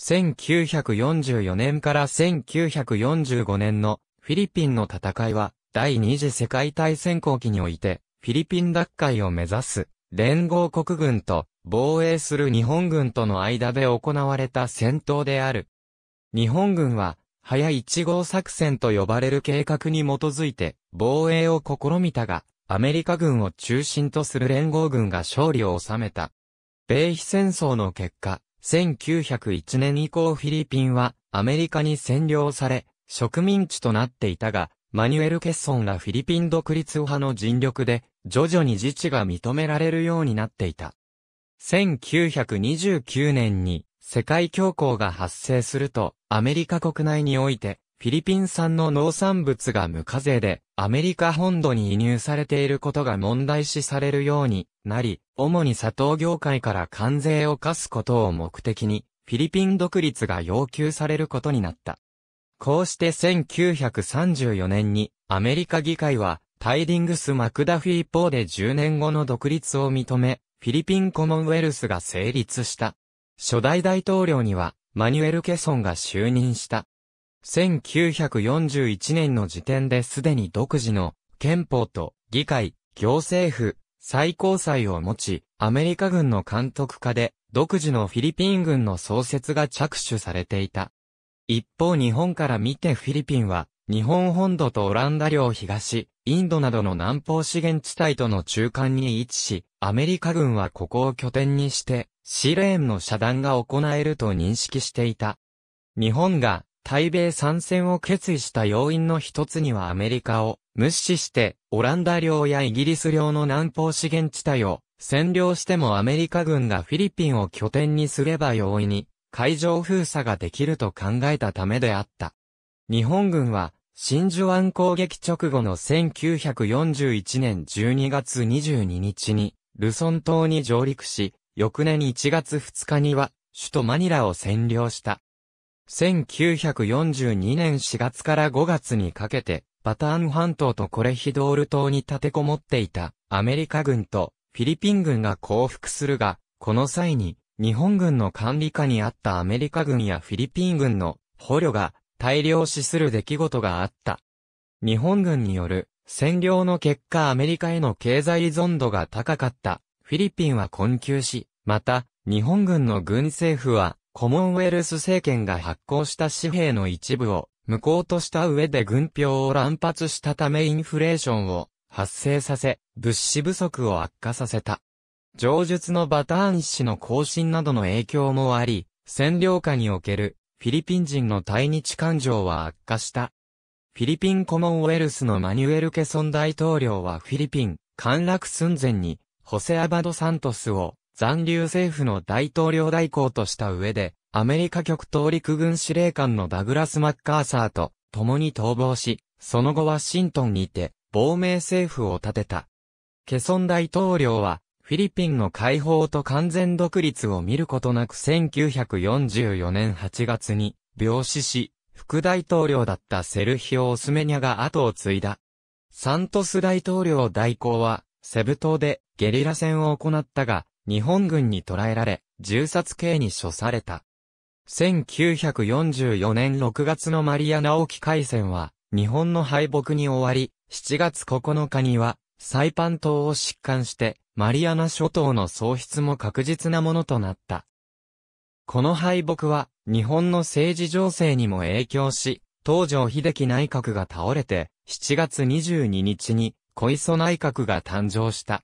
1944年から1945年のフィリピンの戦いは第二次世界大戦後期においてフィリピン奪回を目指す連合国軍と防衛する日本軍との間で行われた戦闘である。日本軍は早1号作戦と呼ばれる計画に基づいて防衛を試みたがアメリカ軍を中心とする連合軍が勝利を収めた。米比戦争の結果、1901年以降フィリピンはアメリカに占領され、植民地となっていたが、マニュエル・ケッソンらフィリピン独立派の尽力で、徐々に自治が認められるようになっていた。1929年に世界恐慌が発生すると、アメリカ国内において、フィリピン産の農産物が無課税で、アメリカ本土に輸入されていることが問題視されるようになり、主に砂糖業界から関税を課すことを目的に、フィリピン独立が要求されることになった。こうして1934年に、アメリカ議会は、タイディングス・マクダフィーーで10年後の独立を認め、フィリピンコモンウェルスが成立した。初代大統領には、マニュエル・ケソンが就任した。1941年の時点ですでに独自の憲法と議会、行政府、最高裁を持ち、アメリカ軍の監督下で独自のフィリピン軍の創設が着手されていた。一方日本から見てフィリピンは日本本土とオランダ領東、インドなどの南方資源地帯との中間に位置し、アメリカ軍はここを拠点にして、シレーンの遮断が行えると認識していた。日本が対米参戦を決意した要因の一つにはアメリカを無視して、オランダ領やイギリス領の南方資源地帯を占領してもアメリカ軍がフィリピンを拠点にすれば容易に海上封鎖ができると考えたためであった。日本軍は真珠湾攻撃直後の1941年12月22日に、ルソン島に上陸し、翌年1月2日には、首都マニラを占領した。1942年4月から5月にかけて、バターン半島とコレヒドール島に立てこもっていたアメリカ軍とフィリピン軍が降伏するが、この際に日本軍の管理下にあったアメリカ軍やフィリピン軍の捕虜が大量死する出来事があった。日本軍による占領の結果アメリカへの経済依存度が高かったフィリピンは困窮し、また日本軍の軍政府はコモンウェルス政権が発行した紙幣の一部を無効とした上で軍票を乱発したためインフレーションを発生させ、物資不足を悪化させた。上述のバターン氏の更新などの影響もあり、占領下におけるフィリピン人の対日感情は悪化した。フィリピンコモンウェルスのマニュエル・ケソン大統領はフィリピン陥落寸前にホセアバド・サントスを残留政府の大統領代行とした上で、アメリカ極東陸軍司令官のダグラス・マッカーサーと共に逃亡し、その後ワシントンにて、亡命政府を立てた。ケソン大統領は、フィリピンの解放と完全独立を見ることなく1944年8月に病死し、副大統領だったセルヒオ・オスメニャが後を継いだ。サントス大統領代行は、セブ島でゲリラ戦を行ったが、日本軍に捕らえられ、銃殺刑に処された。1944年6月のマリアナ沖海戦は、日本の敗北に終わり、7月9日には、サイパン島を疾患して、マリアナ諸島の喪失も確実なものとなった。この敗北は、日本の政治情勢にも影響し、東条秀樹内閣が倒れて、7月22日に、小磯内閣が誕生した。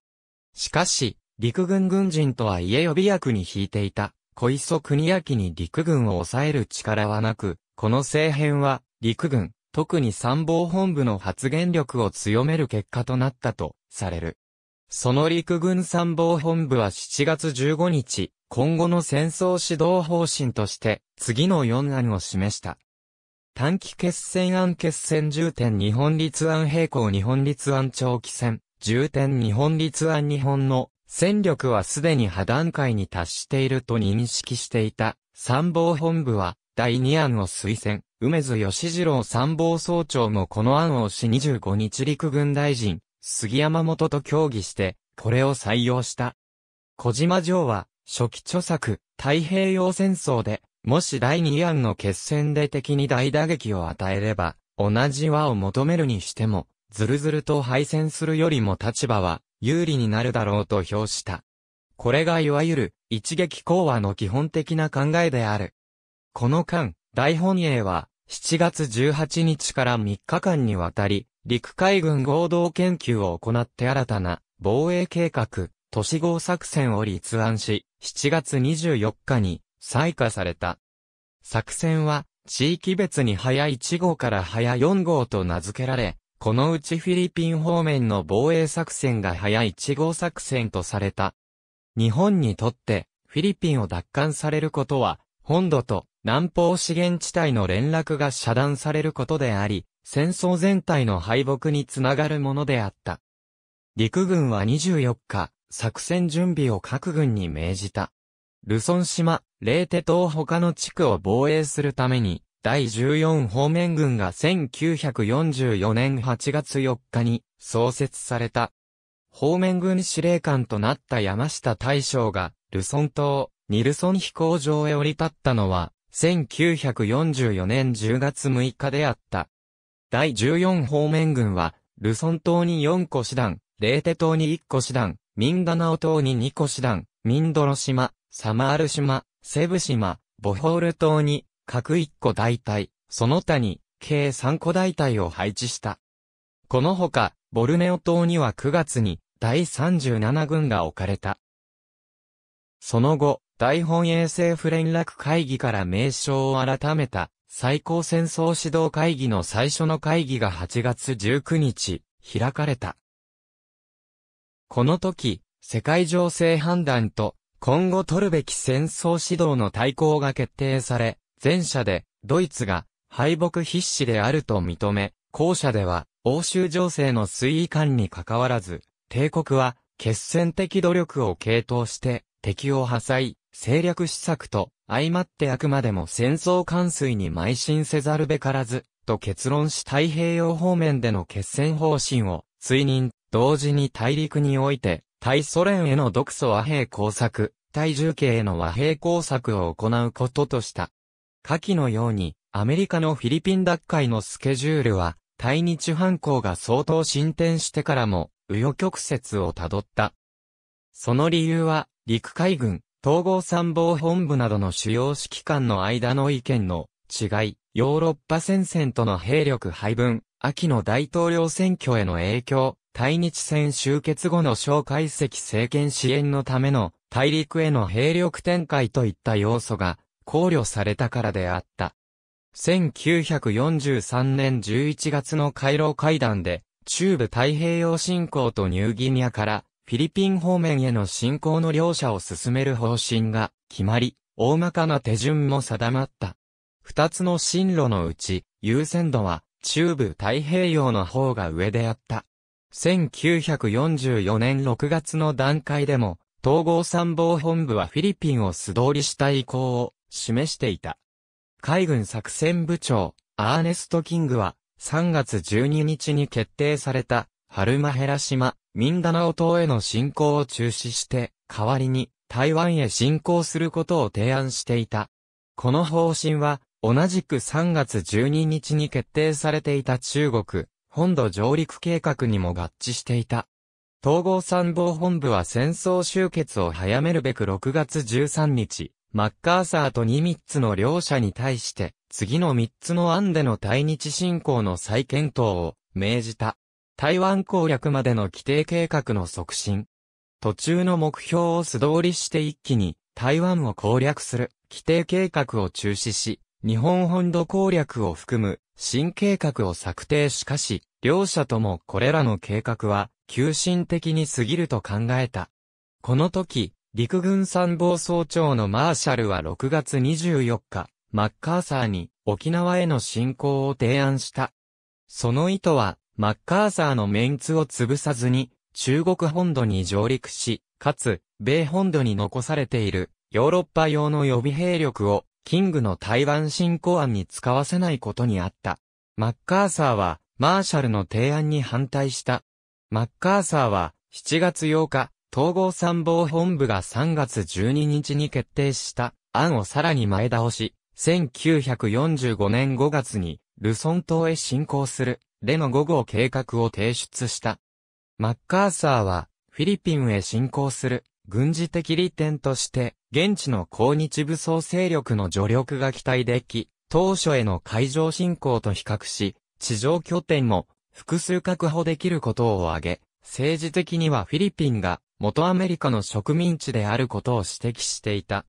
しかし、陸軍軍人とはいえ予備役に引いていた、小磯国明に陸軍を抑える力はなく、この政変は、陸軍、特に参謀本部の発言力を強める結果となったと、される。その陸軍参謀本部は7月15日、今後の戦争指導方針として、次の4案を示した。短期決戦案決戦重点日本立案平行日本立案長期戦、重点日本立案日本の戦力はすでに破断界に達していると認識していた参謀本部は第2案を推薦。梅津義次郎参謀総長もこの案をし25日陸軍大臣、杉山元と協議して、これを採用した。小島城は、初期著作、太平洋戦争で、もし第2案の決戦で敵に大打撃を与えれば、同じ和を求めるにしても、ずるずると敗戦するよりも立場は、有利になるだろうと評した。これがいわゆる一撃講話の基本的な考えである。この間、大本営は7月18日から3日間にわたり、陸海軍合同研究を行って新たな防衛計画、都市号作戦を立案し、7月24日に採火された。作戦は地域別に早1号から早4号と名付けられ、このうちフィリピン方面の防衛作戦が早い1号作戦とされた。日本にとって、フィリピンを奪還されることは、本土と南方資源地帯の連絡が遮断されることであり、戦争全体の敗北につながるものであった。陸軍は24日、作戦準備を各軍に命じた。ルソン島、レーテ島他の地区を防衛するために、第14方面軍が1944年8月4日に創設された。方面軍司令官となった山下大将が、ルソン島、ニルソン飛行場へ降り立ったのは、1944年10月6日であった。第14方面軍は、ルソン島に4個師団、レーテ島に1個師団、ミンダナオ島に2個師団、ミンドロ島、サマール島、セブ島、ボホール島に各1個大隊、その他に、計3個大隊を配置した。このほか、ボルネオ島には9月に、第37軍が置かれた。その後、大本衛政府連絡会議から名称を改めた、最高戦争指導会議の最初の会議が8月19日、開かれた。この時、世界情勢判断と、今後取るべき戦争指導の対抗が決定され、前者で、ドイツが敗北必至であると認め、後者では、欧州情勢の推移感に関わらず、帝国は、決戦的努力を傾倒して、敵を破砕、政略施策と、相まってあくまでも戦争関水に邁進せざるべからず、と結論し太平洋方面での決戦方針を、追認、同時に大陸において、対ソ連への独ソ和平工作、対重慶への和平工作を行うこととした。下記のように、アメリカのフィリピン奪回のスケジュールは、対日反抗が相当進展してからも、紆余曲折をたどった。その理由は、陸海軍、統合参謀本部などの主要指揮官の間の意見の違い、ヨーロッパ戦線との兵力配分、秋の大統領選挙への影響、対日戦終結後の蒋介石政権支援のための大陸への兵力展開といった要素が考慮されたからであった。1943年11月の回廊会談で、中部太平洋侵攻とニューギニアからフィリピン方面への侵攻の両者を進める方針が決まり、大まかな手順も定まった。二つの進路のうち、優先度は中部太平洋の方が上であった。1944年6月の段階でも、統合参謀本部はフィリピンを素通りした意向を示していた。海軍作戦部長、アーネスト・キングは、3月12日に決定された、ハルマヘラ島、ミンダナオ島への侵攻を中止して、代わりに、台湾へ侵攻することを提案していた。この方針は、同じく3月12日に決定されていた中国、本土上陸計画にも合致していた。統合参謀本部は戦争終結を早めるべく6月13日、マッカーサーとニミッツの両者に対して、次の3つの案での対日侵攻の再検討を命じた。台湾攻略までの規定計画の促進。途中の目標を素通りして一気に台湾を攻略する規定計画を中止し、日本本土攻略を含む新計画を策定しかし、両者ともこれらの計画は急進的に過ぎると考えた。この時、陸軍参謀総長のマーシャルは6月24日、マッカーサーに沖縄への侵攻を提案した。その意図は、マッカーサーのメンツを潰さずに、中国本土に上陸し、かつ、米本土に残されている、ヨーロッパ用の予備兵力を、キングの台湾侵攻案に使わせないことにあった。マッカーサーは、マーシャルの提案に反対した。マッカーサーは、7月8日、統合参謀本部が3月12日に決定した案をさらに前倒し、1945年5月に、ルソン島へ侵攻する、レの5号計画を提出した。マッカーサーは、フィリピンへ侵攻する、軍事的利点として、現地の抗日武装勢力の助力が期待でき、当初への海上侵攻と比較し、地上拠点も複数確保できることを挙げ、政治的にはフィリピンが元アメリカの植民地であることを指摘していた。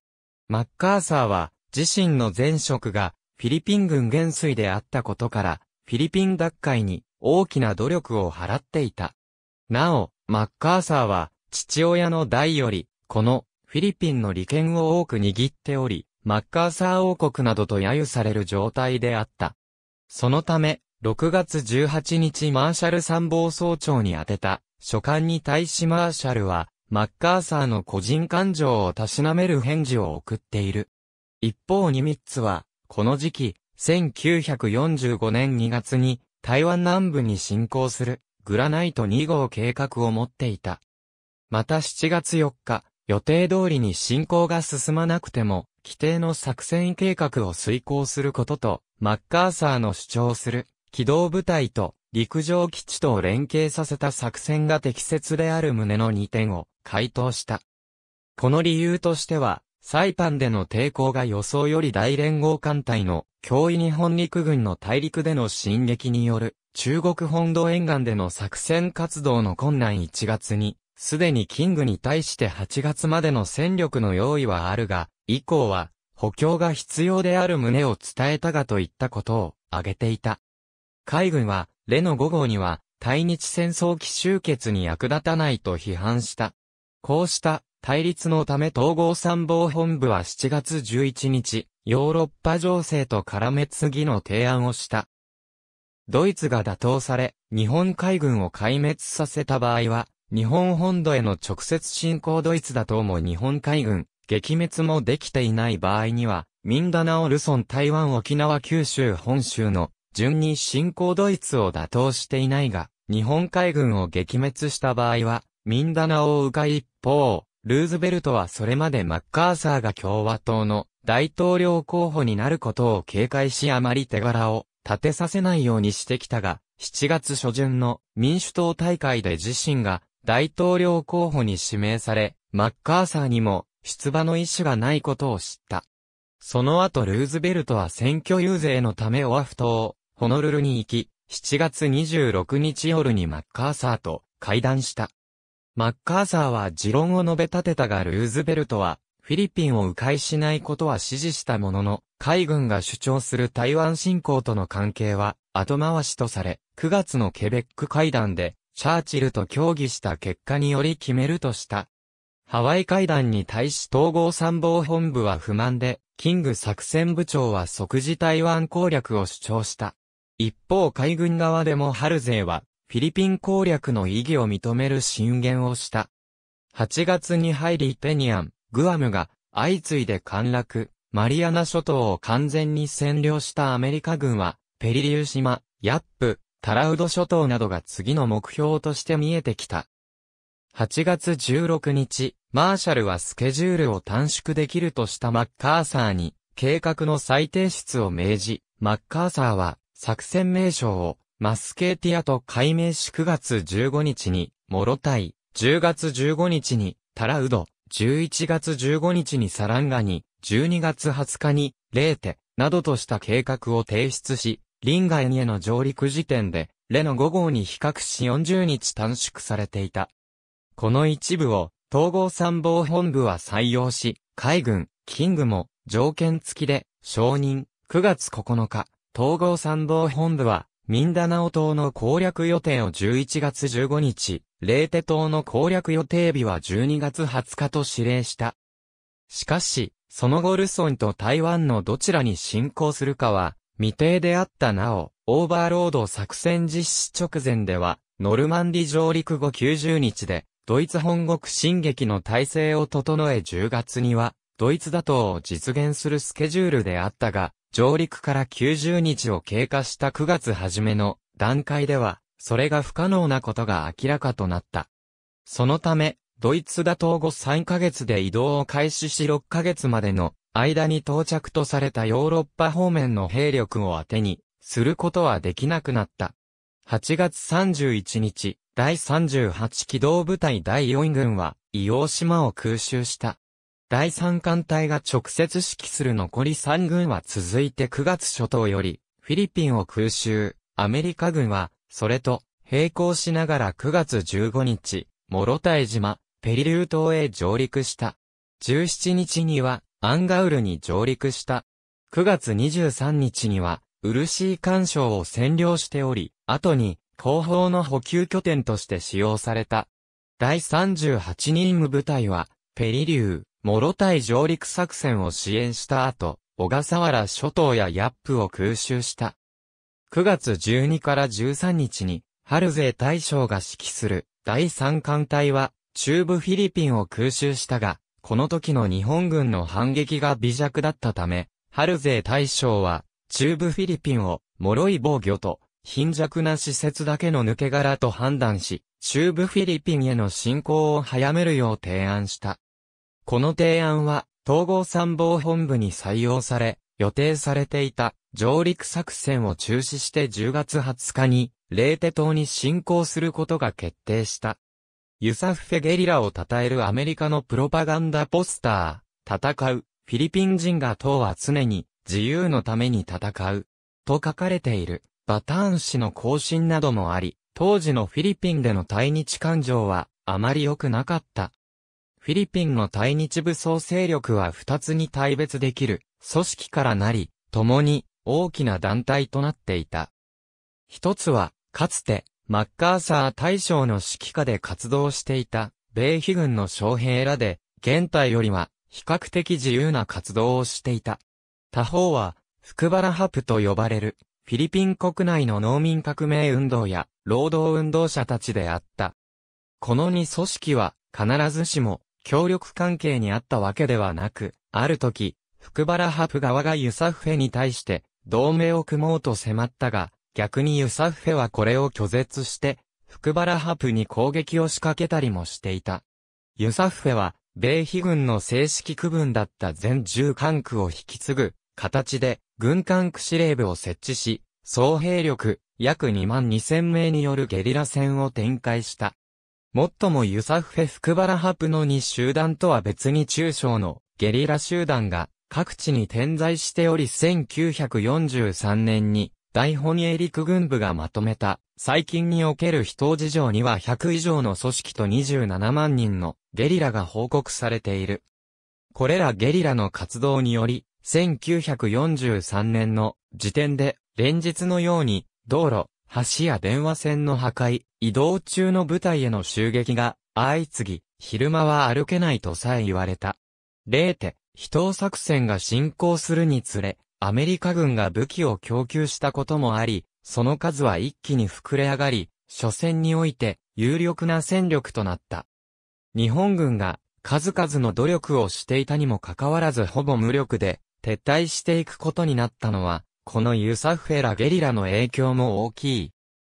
マッカーサーは、自身の前職が、フィリピン軍元帥であったことから、フィリピン脱会に大きな努力を払っていた。なお、マッカーサーは、父親の代より、この、フィリピンの利権を多く握っており、マッカーサー王国などと揶揄される状態であった。そのため、6月18日マーシャル参謀総長に宛てた書簡に対しマーシャルは、マッカーサーの個人感情をたしなめる返事を送っている。一方ニミッツは、この時期、1945年2月に台湾南部に進攻するグラナイト2号計画を持っていた。また7月4日、予定通りに進攻が進まなくても、規定の作戦計画を遂行することと、マッカーサーの主張する機動部隊と陸上基地と連携させた作戦が適切である旨の2点を回答した。この理由としては、サイパンでの抵抗が予想より大連合艦隊の脅威日本陸軍の大陸での進撃による中国本土沿岸での作戦活動の困難1月に、すでにキングに対して8月までの戦力の用意はあるが、以降は補強が必要である旨を伝えたがといったことを挙げていた。海軍は、レノ5号には、対日戦争期終結に役立たないと批判した。こうした対立のため統合参謀本部は7月11日、ヨーロッパ情勢と絡め次の提案をした。ドイツが打倒され、日本海軍を壊滅させた場合は、日本本土への直接侵攻ドイツ打倒も日本海軍、撃滅もできていない場合には、ミンダナオルソン台湾沖縄九州本州の順に侵攻ドイツを打倒していないが、日本海軍を撃滅した場合は、ミンダナオを迂回一方、ルーズベルトはそれまでマッカーサーが共和党の大統領候補になることを警戒しあまり手柄を立てさせないようにしてきたが、7月初旬の民主党大会で自身が大統領候補に指名され、マッカーサーにも出馬の意思がないことを知った。その後ルーズベルトは選挙遊説のためオアフ島、ホノルルに行き、7月26日夜にマッカーサーと会談した。マッカーサーは持論を述べ立てたがルーズベルトは、フィリピンを迂回しないことは支持したものの、海軍が主張する台湾侵攻との関係は後回しとされ、9月のケベック会談で、チャーチルと協議した結果により決めるとした。ハワイ会談に対し統合参謀本部は不満で、キング作戦部長は即時台湾攻略を主張した。一方海軍側でもハルゼーは、フィリピン攻略の意義を認める進言をした。8月に入りペニアン、グアムが相次いで陥落、マリアナ諸島を完全に占領したアメリカ軍は、ペリリュー島、ヤップ、タラウド諸島などが次の目標として見えてきた。8月16日、マーシャルはスケジュールを短縮できるとしたマッカーサーに、計画の再提出を命じ、マッカーサーは、作戦名称をマスケーティアと改名し9月15日に、モロタイ、10月15日に、タラウド、11月15日にサランガニ、12月20日に、レーテ、などとした計画を提出し、リンガへの上陸時点で、レの5号に比較し40日短縮されていた。この一部を、統合参謀本部は採用し、海軍、キングも、条件付きで、承認、9月9日。統合参謀本部は、ミンダナオ島の攻略予定を11月15日、レーテ島の攻略予定日は12月20日と指令した。しかし、その後ルソンと台湾のどちらに侵攻するかは、未定であったなお、オーバーロード作戦実施直前では、ノルマンディ上陸後90日で、ドイツ本国進撃の体制を整え10月には、ドイツ打倒を実現するスケジュールであったが、上陸から90日を経過した9月初めの段階では、それが不可能なことが明らかとなった。そのため、ドイツ打倒後3ヶ月で移動を開始し6ヶ月までの間に到着とされたヨーロッパ方面の兵力を当てにすることはできなくなった。8月31日、第38機動部隊第4軍は、硫黄島を空襲した。第三艦隊が直接指揮する残り3軍は続いて9月初頭より、フィリピンを空襲、アメリカ軍は、それと、並行しながら9月15日、モロタエ島、ペリリュー島へ上陸した。17日には、アンガウルに上陸した。9月23日には、ウルシー干渉を占領しており、後に、後方の補給拠点として使用された。第38任務部隊は、ペリリュー、諸対上陸作戦を支援した後、小笠原諸島やヤップを空襲した。9月12から13日に、春勢大将が指揮する第三艦隊は中部フィリピンを空襲したが、この時の日本軍の反撃が微弱だったため、春勢大将は中部フィリピンを脆い防御と貧弱な施設だけの抜け殻と判断し、中部フィリピンへの侵攻を早めるよう提案した。この提案は、統合参謀本部に採用され、予定されていた上陸作戦を中止して10月20日に、レーテ島に侵攻することが決定した。ユサフフェゲリラを称えるアメリカのプロパガンダポスター、戦う、フィリピン人が党は常に自由のために戦う、と書かれているバターン氏の更新などもあり、当時のフィリピンでの対日感情はあまり良くなかった。フィリピンの対日武装勢力は二つに対別できる組織からなり、共に大きな団体となっていた。一つは、かつてマッカーサー大将の指揮下で活動していた米非軍の将兵らで、現代よりは比較的自由な活動をしていた。他方は、福原ハプと呼ばれる、フィリピン国内の農民革命運動や、労働運動者たちであった。この2組織は、必ずしも、協力関係にあったわけではなく、ある時、福原ハプ側がユサフェに対して、同盟を組もうと迫ったが、逆にユサフェはこれを拒絶して、福原ハプに攻撃を仕掛けたりもしていた。ユサフェは、米非軍の正式区分だった全10管区を引き継ぐ、形で、軍管区司令部を設置し、総兵力、約2万2000名によるゲリラ戦を展開した。もっともユサフフェ・フクバラハプの2集団とは別に中小のゲリラ集団が各地に点在しており1943年に大本営陸軍部がまとめた最近における人事情には100以上の組織と27万人のゲリラが報告されている。これらゲリラの活動により、1943年の時点で連日のように道路、橋や電話線の破壊、移動中の部隊への襲撃が相次ぎ、昼間は歩けないとさえ言われた。例手、秘湯作戦が進行するにつれ、アメリカ軍が武器を供給したこともあり、その数は一気に膨れ上がり、初戦において有力な戦力となった。日本軍が数々の努力をしていたにもかかわらずほぼ無力で撤退していくことになったのは、このユサフェラゲリラの影響も大きい。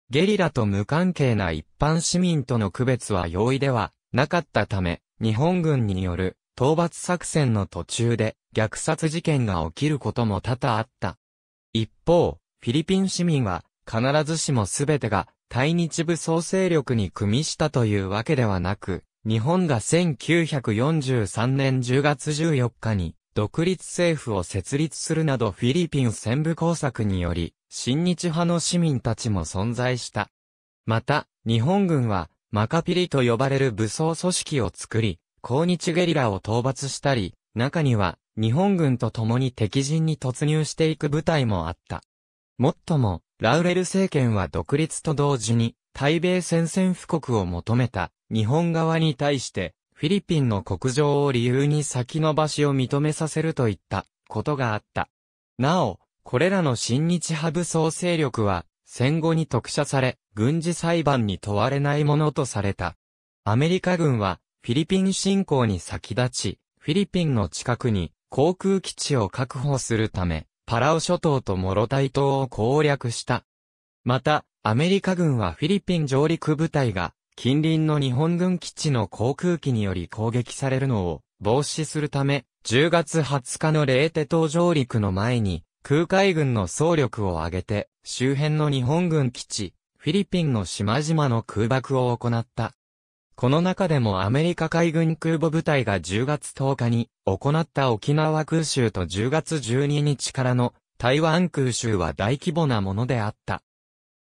ゲリラと無関係な一般市民との区別は容易ではなかったため、日本軍による討伐作戦の途中で虐殺事件が起きることも多々あった。一方、フィリピン市民は必ずしも全てが対日武装勢力に組みしたというわけではなく、日本が1943年10月14日に独立政府を設立するなどフィリピン戦部工作により、親日派の市民たちも存在した。また、日本軍は、マカピリと呼ばれる武装組織を作り、抗日ゲリラを討伐したり、中には、日本軍と共に敵陣に突入していく部隊もあった。もっとも、ラウレル政権は独立と同時に、対米戦線布告を求めた日本側に対して、フィリピンの国情を理由に先延ばしを認めさせるといったことがあった。なお、これらの親日派武装勢力は戦後に特赦され、軍事裁判に問われないものとされた。アメリカ軍は、フィリピン侵攻に先立ち、フィリピンの近くに航空基地を確保するため、パラオ諸島とモロタイ島を攻略した。また、アメリカ軍はフィリピン上陸部隊が近隣の日本軍基地の航空機により攻撃されるのを防止するため、10月20日のレーテ島上陸の前に、空海軍の総力を挙げて、周辺の日本軍基地、フィリピンの島々の空爆を行った。この中でもアメリカ海軍空母部隊が10月10日に行った沖縄空襲と10月12日からの台湾空襲は大規模なものであった。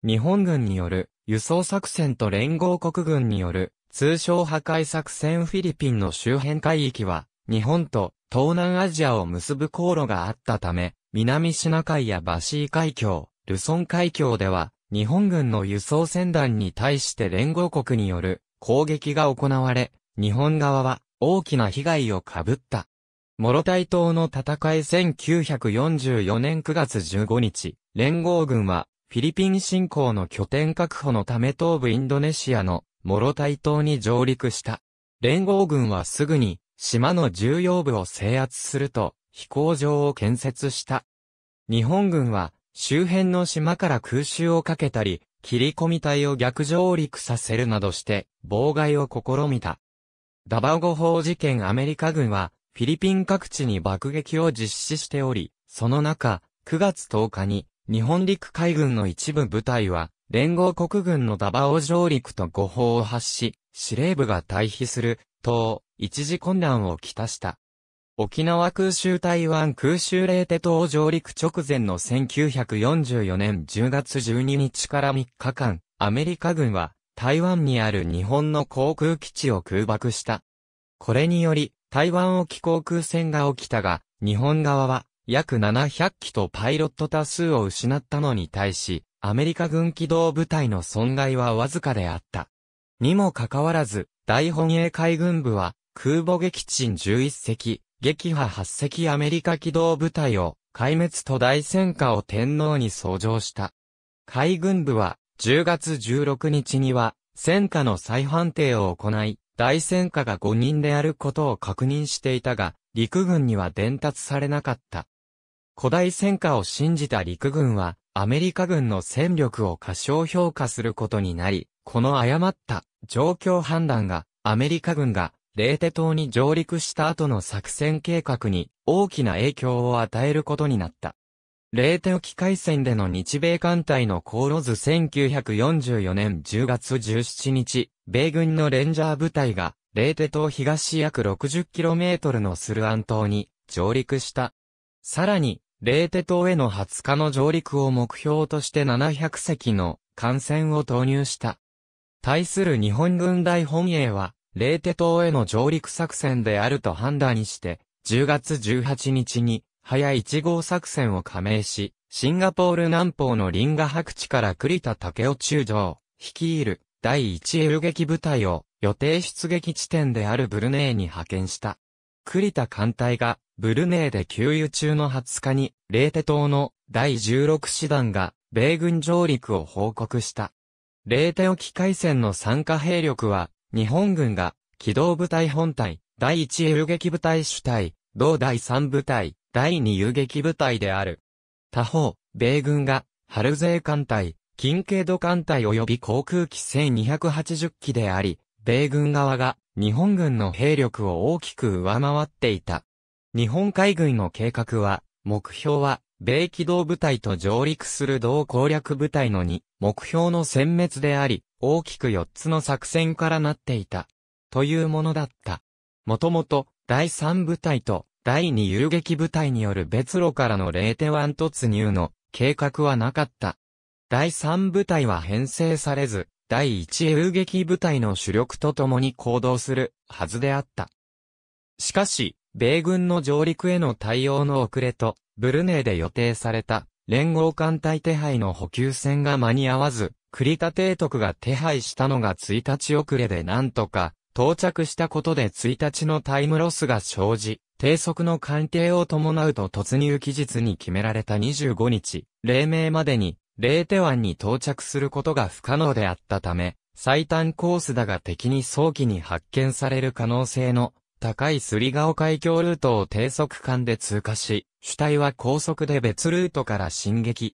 日本軍による輸送作戦と連合国軍による通称破壊作戦フィリピンの周辺海域は、日本と東南アジアを結ぶ航路があったため、南シナ海やバシー海峡、ルソン海峡では、日本軍の輸送船団に対して連合国による攻撃が行われ、日本側は大きな被害を被った。モロタイ島の戦い1944年9月15日、連合軍はフィリピン侵攻の拠点確保のため東部インドネシアのモロタイ島に上陸した。連合軍はすぐに島の重要部を制圧すると飛行場を建設した。日本軍は周辺の島から空襲をかけたり、切り込み隊を逆上陸させるなどして妨害を試みた。ダバオゴ法事件アメリカ軍はフィリピン各地に爆撃を実施しており、その中、9月10日に日本陸海軍の一部部隊は、連合国軍のダバオ上陸と誤報を発し、司令部が退避する、等、一時混乱をきたした。沖縄空襲台湾空襲令テ島上陸直前の1944年10月12日から3日間、アメリカ軍は台湾にある日本の航空基地を空爆した。これにより、台湾沖航空戦が起きたが、日本側は約700機とパイロット多数を失ったのに対し、アメリカ軍機動部隊の損害はわずかであった。にもかかわらず、大本営海軍部は、空母撃沈11隻、撃破8隻アメリカ機動部隊を、壊滅と大戦火を天皇に創上した。海軍部は、10月16日には、戦火の再判定を行い、大戦火が5人であることを確認していたが、陸軍には伝達されなかった。古代戦果を信じた陸軍は、アメリカ軍の戦力を過小評価することになり、この誤った状況判断が、アメリカ軍が、レーテ島に上陸した後の作戦計画に大きな影響を与えることになった。レーテ沖海戦での日米艦隊の航路図1944年10月17日、米軍のレンジャー部隊がレーテ島東約 60km のスルアン島に上陸した。さらに、レーテ島への20日の上陸を目標として700隻の艦船を投入した。対する日本軍大本営は、レーテ島への上陸作戦であると判断して、10月18日に、早1号作戦を加盟し、シンガポール南方のリンガ白地から栗田武雄中将、率いる、第1遊撃部隊を予定出撃地点であるブルネーに派遣した。栗田艦隊がブルネーで給油中の20日にレーテ島の第16師団が米軍上陸を報告した。レーテ沖海戦の参加兵力は日本軍が機動部隊本隊、第1遊撃部隊主体、同第3部隊、第2遊撃部隊である。他方、米軍が、春勢艦隊、近景度艦隊及び航空機1280機であり、米軍側が日本軍の兵力を大きく上回っていた。日本海軍の計画は、目標は、米機動部隊と上陸する同攻略部隊の2、目標の殲滅であり、大きく4つの作戦からなっていた。というものだった。もともと、第3部隊と第2遊撃部隊による別路からの0.1突入の計画はなかった。第3部隊は編成されず、第1遊撃部隊の主力と共に行動するはずであった。しかし、米軍の上陸への対応の遅れと、ブルネイで予定された連合艦隊手配の補給船が間に合わず、栗田提督が手配したのが1日遅れでなんとか到着したことで1日のタイムロスが生じ、低速の関係を伴うと突入期日に決められた25日、黎明までにレーテ湾に到着することが不可能であったため、最短コースだが敵に早期に発見される可能性の高いすり顔海峡ルートを低速間で通過し、主体は高速で別ルートから進撃。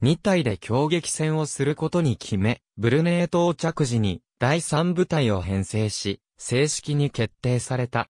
2体で強撃戦をすることに決め、ブルネー到着時に第3部隊を編成し、正式に決定された。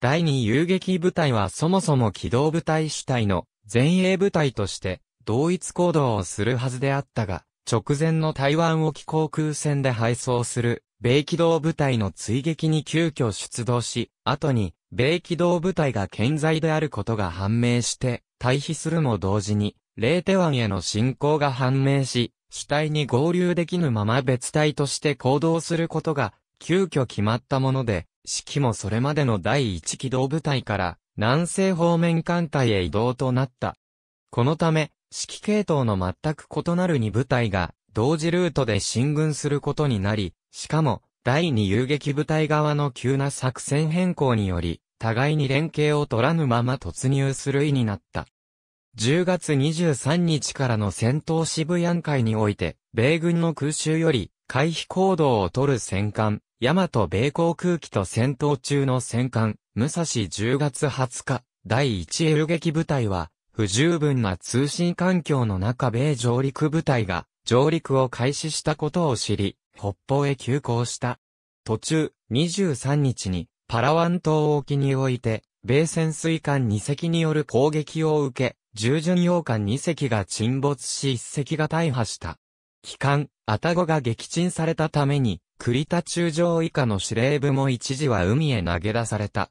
第2遊撃部隊はそもそも機動部隊主体の前衛部隊として同一行動をするはずであったが、直前の台湾沖航空戦で配送する、米機動部隊の追撃に急遽出動し、後に、米機動部隊が健在であることが判明して、退避するも同時に、レーテ湾への進行が判明し、主体に合流できぬまま別隊として行動することが、急遽決まったもので、指揮もそれまでの第一機動部隊から、南西方面艦隊へ移動となった。このため、指揮系統の全く異なる2部隊が、同時ルートで進軍することになり、しかも、第2遊撃部隊側の急な作戦変更により、互いに連携を取らぬまま突入する意になった。10月23日からの戦闘渋谷会において、米軍の空襲より回避行動を取る戦艦、大和米航空機と戦闘中の戦艦、武蔵10月20日、第1遊撃部隊は、不十分な通信環境の中米上陸部隊が上陸を開始したことを知り、北方へ急行した。途中、23日にパラワン島沖において、米潜水艦2隻による攻撃を受け、従順洋艦2隻が沈没し1隻が大破した。機関、アタゴが撃沈されたために、栗田中将以下の司令部も一時は海へ投げ出された。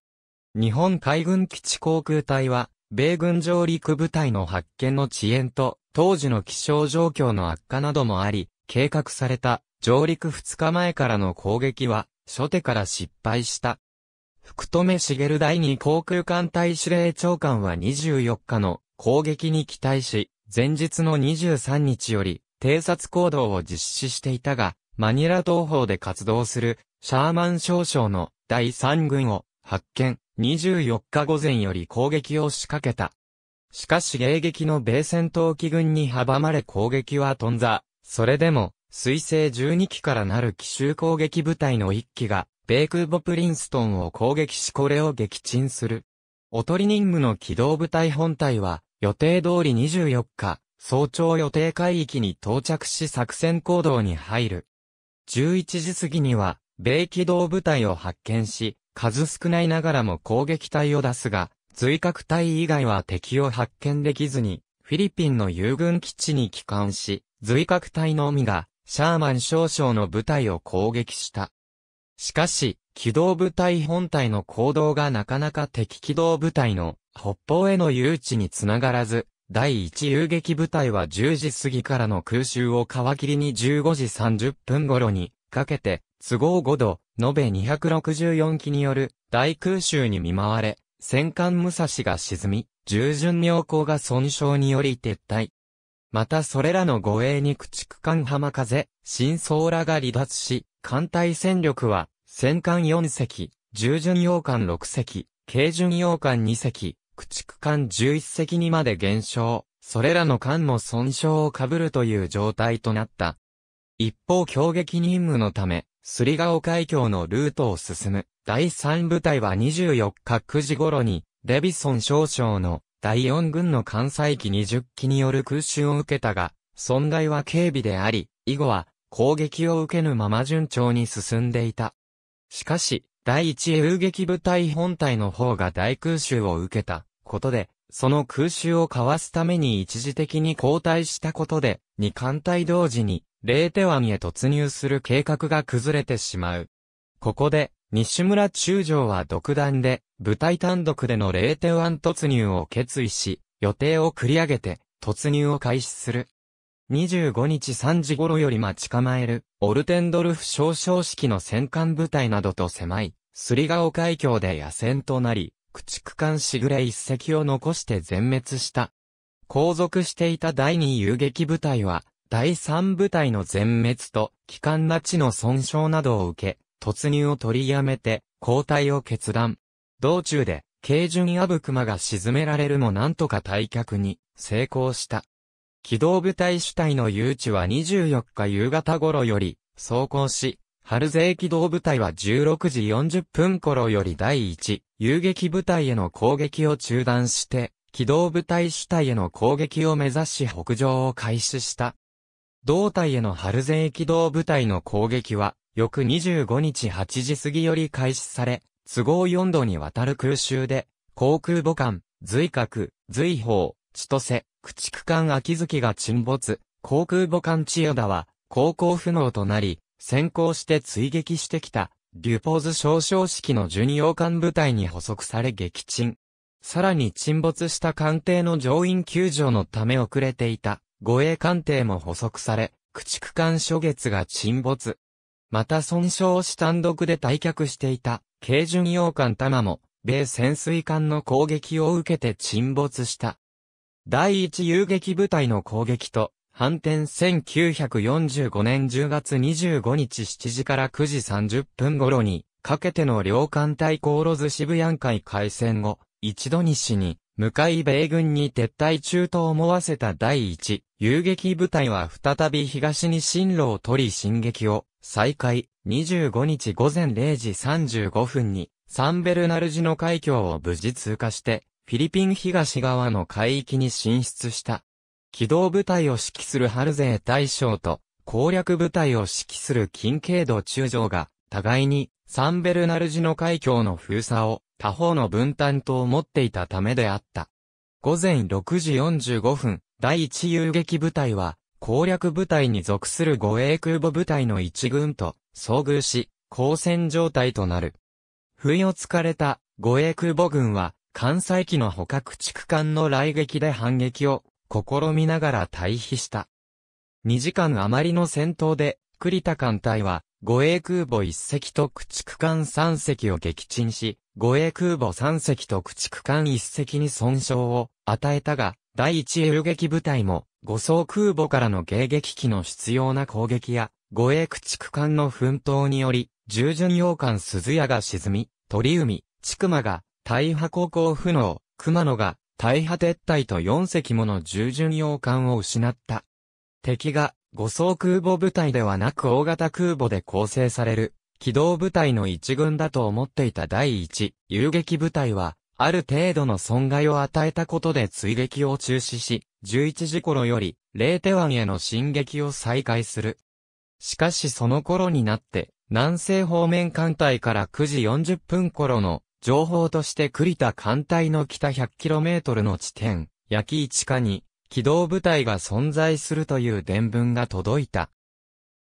日本海軍基地航空隊は、米軍上陸部隊の発見の遅延と、当時の気象状況の悪化などもあり、計画された上陸2日前からの攻撃は、初手から失敗した。福留茂第2航空艦隊司令長官は24日の攻撃に期待し、前日の23日より偵察行動を実施していたが、マニラ東方で活動するシャーマン少将の第3軍を発見、24日午前より攻撃を仕掛けた。しかし迎撃の米戦闘機群に阻まれ攻撃は頓挫。それでも、水星12機からなる奇襲攻撃部隊の1機が、米空母プリンストンを攻撃しこれを撃沈する。おとり任務の機動部隊本体は、予定通り24日、早朝予定海域に到着し作戦行動に入る。11時過ぎには、米機動部隊を発見し、数少ないながらも攻撃隊を出すが、追格隊以外は敵を発見できずに、フィリピンの遊軍基地に帰還し、随格隊のみが、シャーマン少将の部隊を攻撃した。しかし、機動部隊本体の行動がなかなか敵機動部隊の北方への誘致につながらず、第1遊撃部隊は10時過ぎからの空襲を皮切りに15時30分頃にかけて、都合5度、延べ264機による大空襲に見舞われ、戦艦武蔵が沈み、従順妙高が損傷により撤退。またそれらの護衛に駆逐艦浜風、新僧らが離脱し、艦隊戦力は、戦艦4隻、従順洋艦6隻、軽巡洋艦2隻、駆逐艦11隻にまで減少、それらの艦も損傷を被るという状態となった。一方強撃任務のため、すりがお海峡のルートを進む。第3部隊は24日9時頃に、レビソン少将の第4軍の艦載機20機による空襲を受けたが、損害は警備であり、以後は攻撃を受けぬまま順調に進んでいた。しかし、第一遊撃部隊本体の方が大空襲を受けたことで、その空襲をかわすために一時的に後退したことで、二艦隊同時にレーテ湾へ突入する計画が崩れてしまう。ここで、西村中将は独断で、部隊単独でのレーテ湾突入を決意し、予定を繰り上げて、突入を開始する。25日3時頃より待ち構える、オルテンドルフ少将式の戦艦部隊などと狭い、スリガオ海峡で野戦となり、駆逐艦しぐれ一隻を残して全滅した。後続していた第二遊撃部隊は、第三部隊の全滅と、機関な地の損傷などを受け、突入を取りやめて、交代を決断。道中で、軽順アブクマが沈められるもなんとか退却に、成功した。機動部隊主体の誘致は24日夕方頃より、走行し、春勢機動部隊は16時40分頃より第1、遊撃部隊への攻撃を中断して、機動部隊主体への攻撃を目指し北上を開始した。胴体へのハルゼ道部隊の攻撃は、翌25日8時過ぎより開始され、都合4度にわたる空襲で、航空母艦、随角、随砲、千歳、駆逐艦秋月が沈没、航空母艦千代田は、航行不能となり、先行して追撃してきた、デュポーズ少将式の巡洋艦部隊に捕捉され撃沈。さらに沈没した艦艇の乗員救助のため遅れていた、護衛艦艇も捕捉され、駆逐艦初月が沈没。また損傷し単独で退却していた、軽巡洋艦玉も、米潜水艦の攻撃を受けて沈没した。第一遊撃部隊の攻撃と、反転1945年10月25日7時から9時30分頃に、かけての両艦隊航路図渋谷海海戦後、一度西に、向かい米軍に撤退中と思わせた第一、遊撃部隊は再び東に進路を取り進撃を再開、25日午前0時35分に、サンベルナルジの海峡を無事通過して、フィリピン東側の海域に進出した。機動部隊を指揮する春勢大将と、攻略部隊を指揮する近景度中将が、互いにサンベルナルジの海峡の封鎖を他方の分担と思っていたためであった。午前6時45分、第一遊撃部隊は攻略部隊に属する護衛空母部隊の一軍と遭遇し、交戦状態となる。不意をつかれた護衛空母軍は関西機の捕獲地区艦の来撃で反撃を試みながら退避した。2時間余りの戦闘で、栗田艦隊は護衛空母1隻と駆逐艦3隻を撃沈し、護衛空母3隻と駆逐艦1隻に損傷を与えたが、第一ル撃部隊も、護送空母からの迎撃機の必要な攻撃や、護衛駆逐艦の奮闘により、従順洋艦鈴屋が沈み、鳥海、千曲が、大破航行不能、熊野が、大破撤退と4隻もの従順洋艦を失った。敵が、護送空母部隊ではなく大型空母で構成される、機動部隊の一軍だと思っていた第一、遊撃部隊は、ある程度の損害を与えたことで追撃を中止し、11時頃より、レーテ湾への進撃を再開する。しかしその頃になって、南西方面艦隊から9時40分頃の、情報として栗田艦隊の北 100km の地点、焼き市下に、機動部隊が存在するという伝聞が届いた。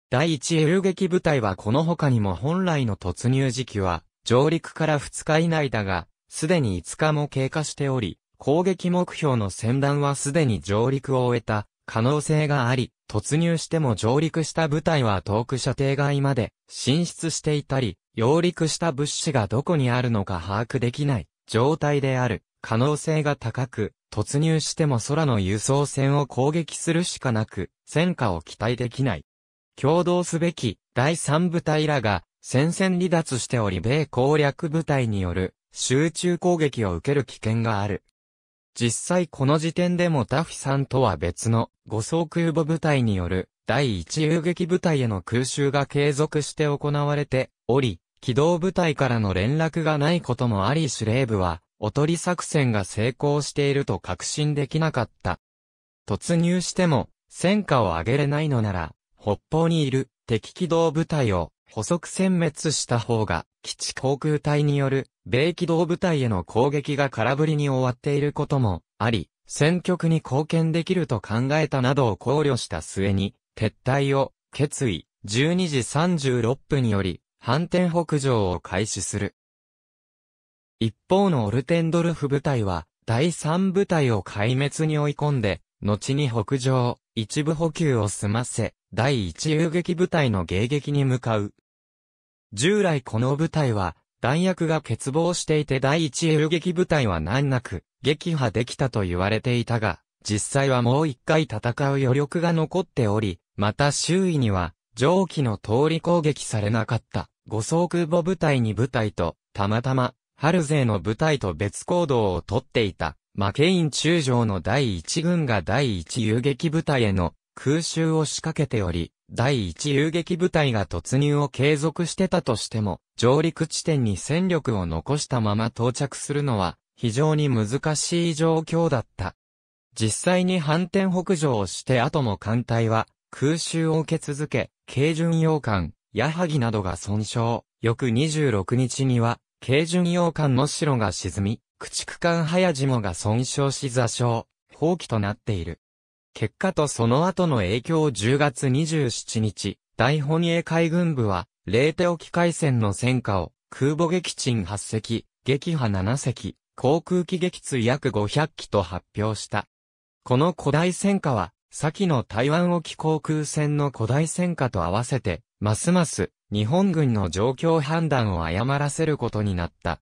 第一遊撃部隊はこの他にも本来の突入時期は上陸から2日以内だが、すでに5日も経過しており、攻撃目標の船団はすでに上陸を終えた可能性があり、突入しても上陸した部隊は遠く射程外まで進出していたり、揚陸した物資がどこにあるのか把握できない状態である。可能性が高く、突入しても空の輸送船を攻撃するしかなく、戦果を期待できない。共同すべき第三部隊らが戦線離脱しており米攻略部隊による集中攻撃を受ける危険がある。実際この時点でもタフィさんとは別の護送空母部隊による第一遊撃部隊への空襲が継続して行われており、機動部隊からの連絡がないこともあり司令部はおとり作戦が成功していると確信できなかった。突入しても、戦果を上げれないのなら、北方にいる敵機動部隊を捕捉殲滅した方が、基地航空隊による米機動部隊への攻撃が空振りに終わっていることもあり、戦局に貢献できると考えたなどを考慮した末に、撤退を決意、12時36分により、反転北上を開始する。一方のオルテンドルフ部隊は、第三部隊を壊滅に追い込んで、後に北上、一部補給を済ませ、第一遊撃部隊の迎撃に向かう。従来この部隊は、弾薬が欠乏していて第一遊撃部隊は難なく、撃破できたと言われていたが、実際はもう一回戦う余力が残っており、また周囲には、蒸気の通り攻撃されなかった、五層空母部隊に部隊と、たまたま、ハルゼーの部隊と別行動をとっていた、マケイン中将の第一軍が第一遊撃部隊への空襲を仕掛けており、第一遊撃部隊が突入を継続してたとしても、上陸地点に戦力を残したまま到着するのは、非常に難しい状況だった。実際に反転北上をして後も艦隊は、空襲を受け続け、軽巡洋艦、矢作などが損傷。翌26日には、軽巡洋艦の城が沈み、駆逐艦早島が損傷し座礁、放棄となっている。結果とその後の影響10月27日、大本営海軍部は、レーテ沖海戦の戦果を、空母撃沈8隻、撃破7隻、航空機撃墜約500機と発表した。この古代戦果は、先の台湾沖航空戦の古代戦果と合わせて、ますます日本軍の状況判断を誤らせることになった。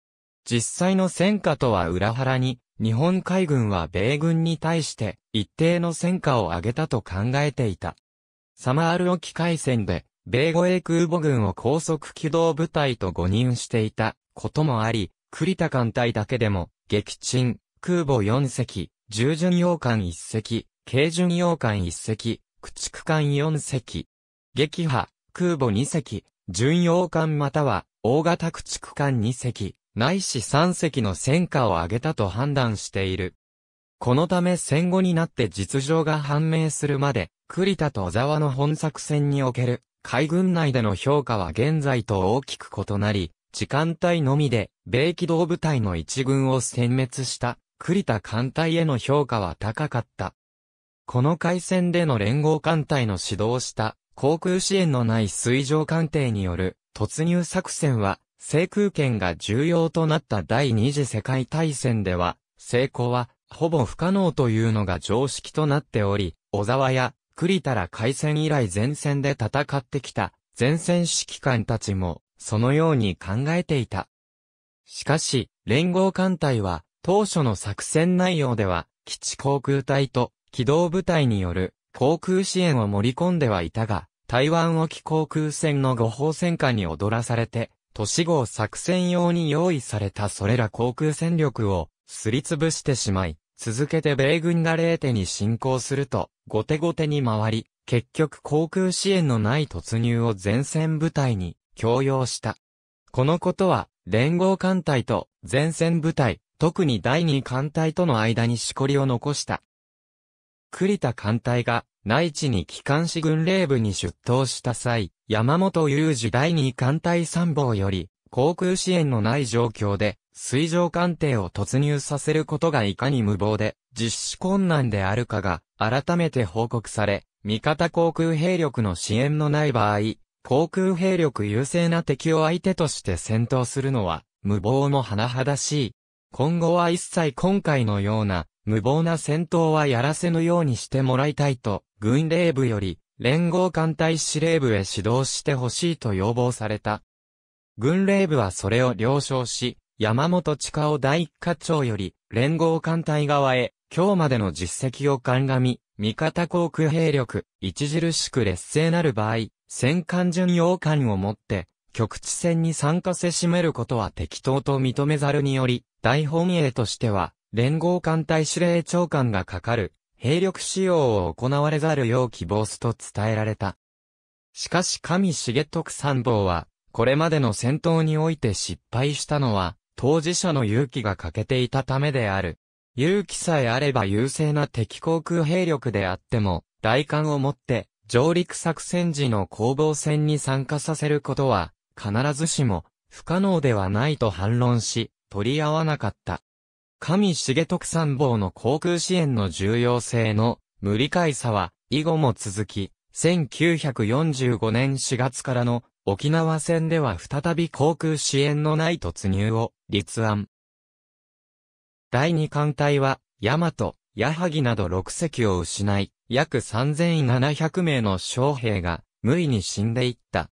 実際の戦果とは裏腹に、日本海軍は米軍に対して一定の戦果を上げたと考えていた。サマール沖海戦で、米護衛空母軍を高速機動部隊と誤認していたこともあり、栗田艦隊だけでも、撃沈、空母4隻、従巡洋艦1隻、軽巡洋艦1隻、駆逐艦4隻、撃破、空母2隻、巡洋艦または大型駆逐艦2隻、ないし3隻の戦果を上げたと判断している。このため戦後になって実情が判明するまで、栗田と小沢の本作戦における海軍内での評価は現在と大きく異なり、時間帯のみで米機動部隊の一軍を殲滅した栗田艦隊への評価は高かった。この海戦での連合艦隊の指導した航空支援のない水上艦艇による突入作戦は、制空権が重要となった第二次世界大戦では、成功はほぼ不可能というのが常識となっており、小沢や栗田ら海戦以来前線で戦ってきた前線指揮官たちも、そのように考えていた。しかし、連合艦隊は、当初の作戦内容では、基地航空隊と機動部隊による航空支援を盛り込んではいたが、台湾沖航空船の誤報戦下に踊らされて、都市号作戦用に用意されたそれら航空戦力をすりつぶしてしまい、続けて米軍が0手に進行すると、後手後手に回り、結局航空支援のない突入を前線部隊に強要した。このことは、連合艦隊と前線部隊、特に第二艦隊との間にしこりを残した。栗田艦隊が内地に機関士軍令部に出頭した際、山本雄二第2艦隊参謀より、航空支援のない状況で、水上艦艇を突入させることがいかに無謀で、実施困難であるかが、改めて報告され、味方航空兵力の支援のない場合、航空兵力優勢な敵を相手として戦闘するのは、無謀も甚だしい。今後は一切今回のような、無謀な戦闘はやらせぬようにしてもらいたいと、軍令部より、連合艦隊司令部へ指導してほしいと要望された。軍令部はそれを了承し、山本地下を第一課長より、連合艦隊側へ、今日までの実績を鑑み、味方航空兵力、著しく劣勢なる場合、戦艦巡洋艦を持って、局地戦に参加せしめることは適当と認めざるにより、大本営としては、連合艦隊司令長官がかかる、兵力使用を行われざるよう希望すと伝えられた。しかし上重徳参謀は、これまでの戦闘において失敗したのは、当事者の勇気が欠けていたためである。勇気さえあれば優勢な敵航空兵力であっても、大艦をもって、上陸作戦時の攻防戦に参加させることは、必ずしも、不可能ではないと反論し、取り合わなかった。上重徳参謀の航空支援の重要性の無理解さは、以後も続き、1945年4月からの沖縄戦では再び航空支援のない突入を立案。第二艦隊は、大和、矢作など6隻を失い、約3700名の将兵が無理に死んでいった。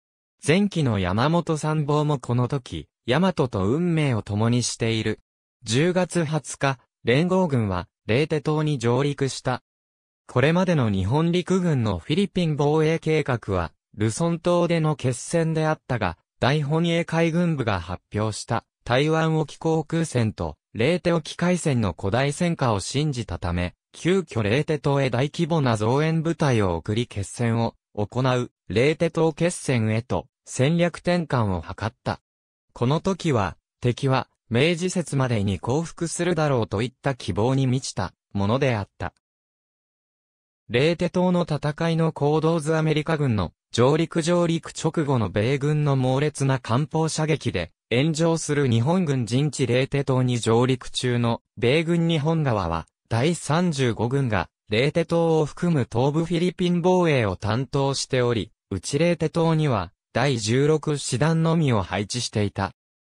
前期の山本参謀もこの時、大和と運命を共にしている。10月20日、連合軍は、レーテ島に上陸した。これまでの日本陸軍のフィリピン防衛計画は、ルソン島での決戦であったが、大本営海軍部が発表した台湾沖航空戦とレーテ沖海戦の古代戦果を信じたため、急遽レーテ島へ大規模な増援部隊を送り決戦を行うレーテ島決戦へと戦略転換を図った。この時は、敵は明治説までに降伏するだろうといった希望に満ちたものであった。レーテ島の戦いの行動図アメリカ軍の上陸上陸直後の米軍の猛烈な艦砲射撃で炎上する日本軍陣地レーテ島に上陸中の米軍日本側は第35軍がレーテ島を含む東部フィリピン防衛を担当しており、内レーテ島には第16師団のみを配置していた。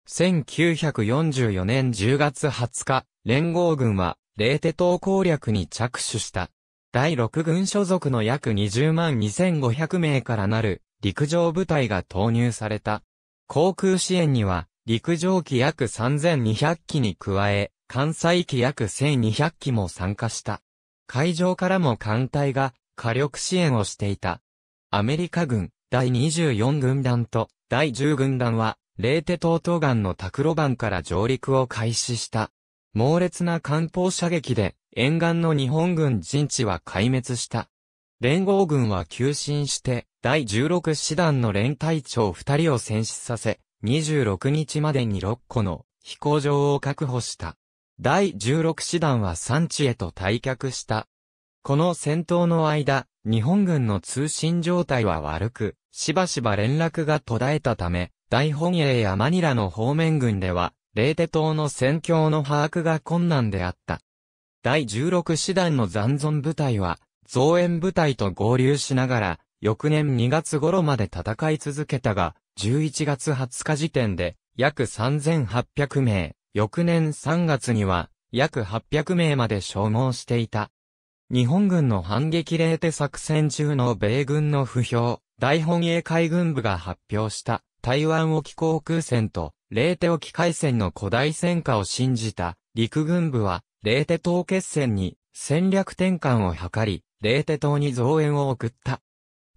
1944年10月20日、連合軍は、レーテ島攻略に着手した。第6軍所属の約20万2500名からなる陸上部隊が投入された。航空支援には、陸上機約3200機に加え、関西機約1200機も参加した。海上からも艦隊が火力支援をしていた。アメリカ軍第24軍団と第10軍団はレーテ島東岸のタクロ湾から上陸を開始した。猛烈な艦砲射撃で、沿岸の日本軍陣地は壊滅した。連合軍は急進して、第16師団の連隊長2人を戦死させ、26日までに6個の飛行場を確保した。第16師団は産地へと退却した。この戦闘の間、日本軍の通信状態は悪く、しばしば連絡が途絶えたため、大本営やマニラの方面軍では、レーテ島の戦況の把握が困難であった。第16師団の残存部隊は、増援部隊と合流しながら、翌年2月頃まで戦い続けたが、11月20日時点で、約3800名、翌年3月には、約800名まで消耗していた。日本軍の反撃レーテ作戦中の米軍の不評、大本営海軍部が発表した台湾沖航空戦と、レーテ沖海戦の古代戦火を信じた、陸軍部は、レーテ島決戦に、戦略転換を図り、レーテ島に増援を送った。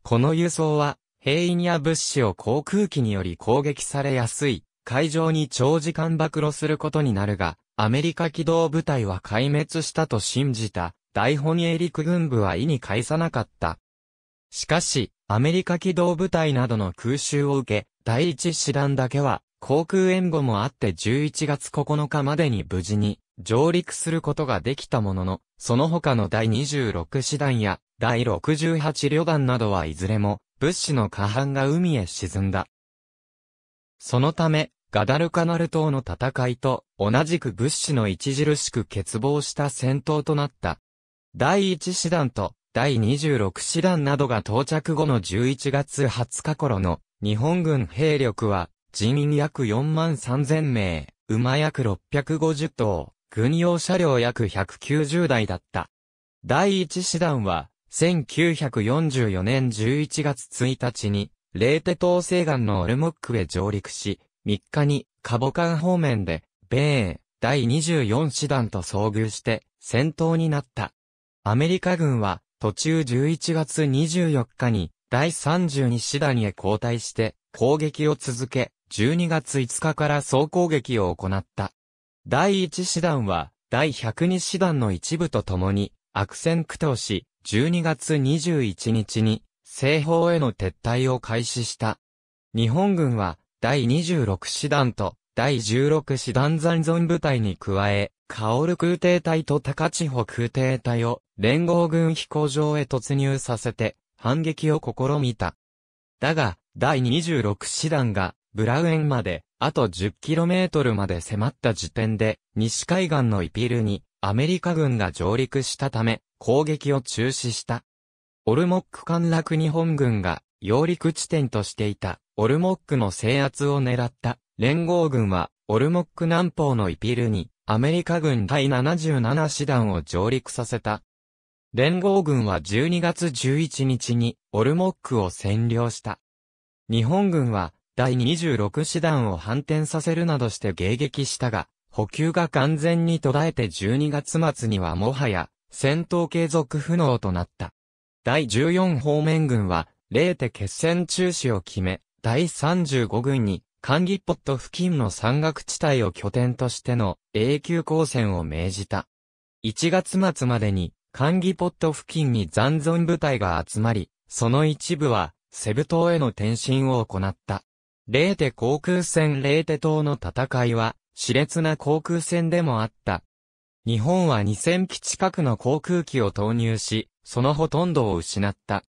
この輸送は、兵員や物資を航空機により攻撃されやすい、海上に長時間暴露することになるが、アメリカ機動部隊は壊滅したと信じた、大本営陸軍部は意に介さなかった。しかし、アメリカ機動部隊などの空襲を受け、第一師団だけは、航空援護もあって11月9日までに無事に上陸することができたものの、その他の第26師団や第68旅団などはいずれも物資の下半が海へ沈んだ。そのため、ガダルカナル島の戦いと同じく物資の著しく欠乏した戦闘となった。第1師団と第26師団などが到着後の11月20日頃の日本軍兵力は、人員約4万3000名、馬約650頭、軍用車両約190台だった。第一師団は、1944年11月1日に、レーテ島西岸のオルモックへ上陸し、3日に、カボカン方面で、米英、第24師団と遭遇して、戦闘になった。アメリカ軍は、途中11月24日に、第32師団へ交代して攻撃を続け、12月5日から総攻撃を行った。第1師団は、第102師団の一部と共に、悪戦苦闘し、12月21日に、西方への撤退を開始した。日本軍は、第26師団と、第16師団残存部隊に加え、カオル空挺隊と高千穂空挺隊を、連合軍飛行場へ突入させて、反撃を試みた。だが、第26師団が、ブラウエンまで、あと 10km まで迫った時点で、西海岸のイピルに、アメリカ軍が上陸したため、攻撃を中止した。オルモック陥落日本軍が、揚陸地点としていた、オルモックの制圧を狙った、連合軍は、オルモック南方のイピルに、アメリカ軍第77師団を上陸させた。連合軍は12月11日にオルモックを占領した。日本軍は第26師団を反転させるなどして迎撃したが、補給が完全に途絶えて12月末にはもはや戦闘継続不能となった。第14方面軍は、0手決戦中止を決め、第35軍に、ンギポット付近の山岳地帯を拠点としての永久抗戦を命じた。1月末までに管理ポット付近に残存部隊が集まり、その一部は、セブ島への転身を行った。レーテ航空戦レーテ島の戦いは、熾烈な航空戦でもあった。日本は2000機近くの航空機を投入し、そのほとんどを失った。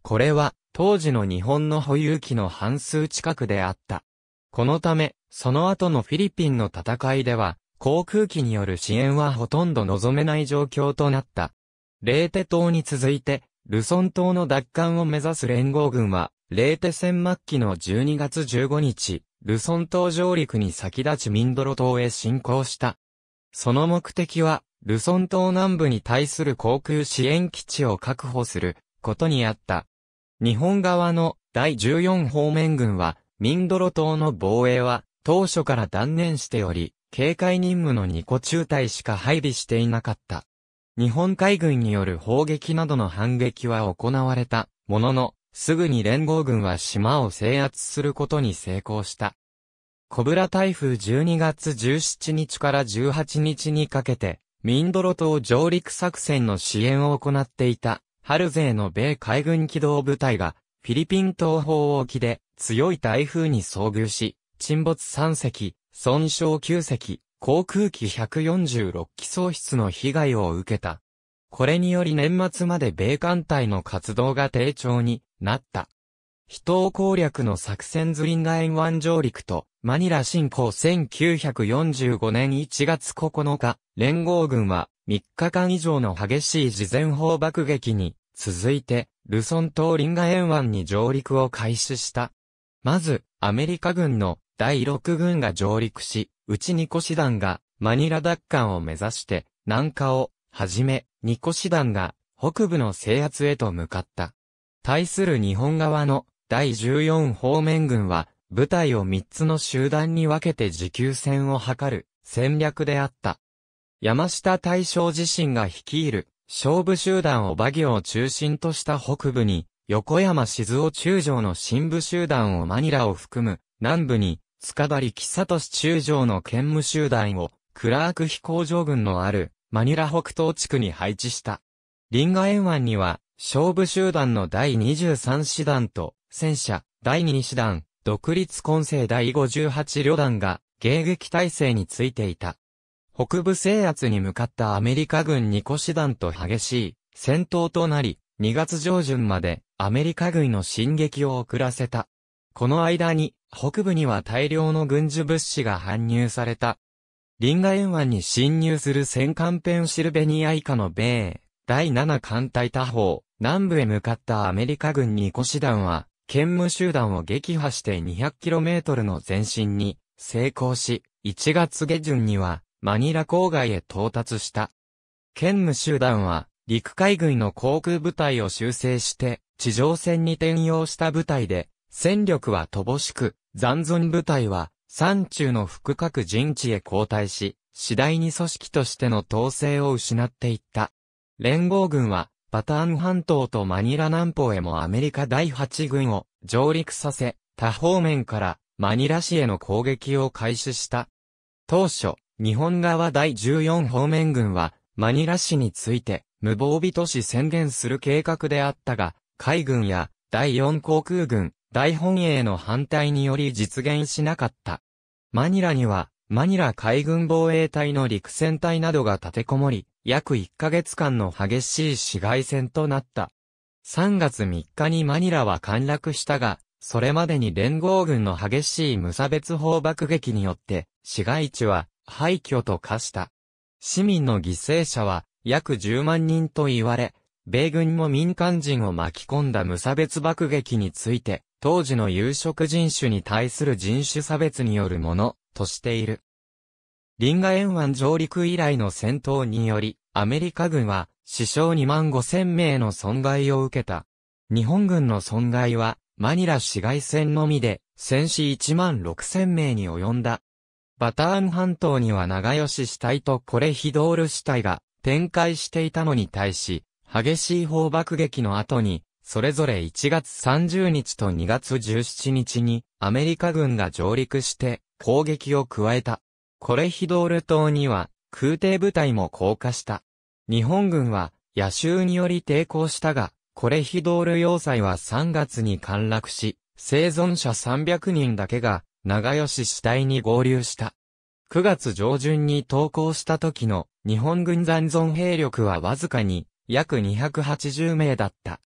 これは、当時の日本の保有機の半数近くであった。このため、その後のフィリピンの戦いでは、航空機による支援はほとんど望めない状況となった。レーテ島に続いて、ルソン島の奪還を目指す連合軍は、レーテ戦末期の12月15日、ルソン島上陸に先立ちミンドロ島へ侵攻した。その目的は、ルソン島南部に対する航空支援基地を確保することにあった。日本側の第14方面軍は、ミンドロ島の防衛は当初から断念しており、警戒任務の2個中隊しか配備していなかった。日本海軍による砲撃などの反撃は行われたものの、すぐに連合軍は島を制圧することに成功した。コブラ台風12月17日から18日にかけて、ミンドロ島上陸作戦の支援を行っていた、ハルゼーの米海軍機動部隊が、フィリピン東方沖で強い台風に遭遇し、沈没3隻、損傷9隻、航空機146機喪失の被害を受けた。これにより年末まで米艦隊の活動が低調になった。人を攻略の作戦ズリンガ沿湾上陸とマニラ侵攻1945年1月9日、連合軍は3日間以上の激しい事前砲爆撃に続いてルソン島リンガ沿湾に上陸を開始した。まず、アメリカ軍の第6軍が上陸し、うちニコ師団がマニラ奪還を目指して南下をはじめ、ニコ師団が北部の制圧へと向かった。対する日本側の第14方面軍は部隊を3つの集団に分けて持久戦を図る戦略であった。山下大将自身が率いる勝負集団を馬行を中心とした北部に横山静雄中将の新部集団をマニラを含む南部に塚張木聡中将の兼務集団を、クラーク飛行場軍のある、マニラ北東地区に配置した。リンガ沿岸には、勝負集団の第23師団と、戦車、第2師団、独立混成第58旅団が、迎撃態勢についていた。北部制圧に向かったアメリカ軍2個師団と激しい戦闘となり、2月上旬までアメリカ軍の進撃を遅らせた。この間に北部には大量の軍需物資が搬入された。リンガ沿湾に侵入する戦艦ペンシルベニア以下の米、第7艦隊他方、南部へ向かったアメリカ軍2個師団は、県務集団を撃破して 200km の前進に成功し、1月下旬にはマニラ郊外へ到達した。県務集団は陸海軍の航空部隊を修正して地上戦に転用した部隊で戦力は乏しく、残存部隊は、山中の深各陣地へ後退し、次第に組織としての統制を失っていった。連合軍は、バターン半島とマニラ南方へもアメリカ第8軍を上陸させ、他方面からマニラ市への攻撃を開始した。当初、日本側第14方面軍は、マニラ市について、無防備都市宣言する計画であったが、海軍や第4航空軍、大本営の反対により実現しなかった。マニラには、マニラ海軍防衛隊の陸戦隊などが立てこもり、約1ヶ月間の激しい市街戦となった。3月3日にマニラは陥落したが、それまでに連合軍の激しい無差別砲爆撃によって、市街地は廃墟と化した。市民の犠牲者は約10万人と言われ、米軍も民間人を巻き込んだ無差別爆撃について、当時の有色人種に対する人種差別によるもの、としている。リンガ沿岸上陸以来の戦闘により、アメリカ軍は死傷2万5千名の損害を受けた。日本軍の損害は、マニラ市街戦のみで、戦死1万6千名に及んだ。バターン半島には長吉死体とコレヒドール死体が展開していたのに対し、激しい砲爆撃の後にそれぞれ1月30日と2月17日にアメリカ軍が上陸して攻撃を加えた。コレヒドール島には空挺部隊も降下した。日本軍は野襲により抵抗したが、コレヒドール要塞は3月に陥落し、生存者300人だけが長吉死体に合流した。9月上旬に投降した時の日本軍残存兵力はわずかに約280名だった。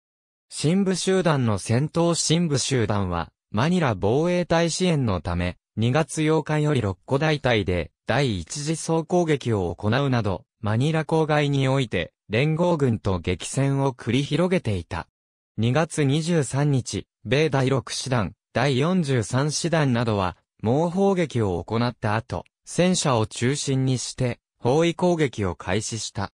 新部集団の戦闘新部集団は、マニラ防衛隊支援のため、2月8日より6個大隊で、第一次総攻撃を行うなど、マニラ郊外において、連合軍と激戦を繰り広げていた。2月23日、米第6師団、第43師団などは、猛砲撃を行った後、戦車を中心にして、包囲攻撃を開始した。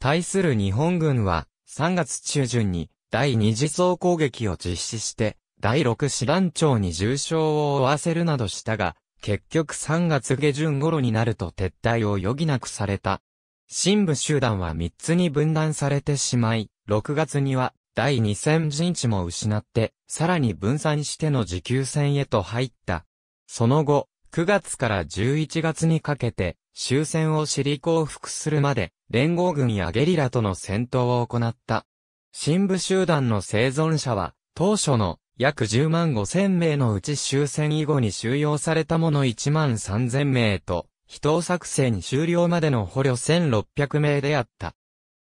対する日本軍は、3月中旬に、第二次総攻撃を実施して、第六師団長に重傷を負わせるなどしたが、結局3月下旬頃になると撤退を余儀なくされた。新部集団は3つに分断されてしまい、6月には第2戦陣地も失って、さらに分散しての持久戦へと入った。その後、9月から11月にかけて、終戦を尻降伏するまで、連合軍やゲリラとの戦闘を行った。新部集団の生存者は、当初の約10万5千名のうち終戦以後に収容されたもの1万3千名と、秘湯作戦終了までの捕虜1600名であった。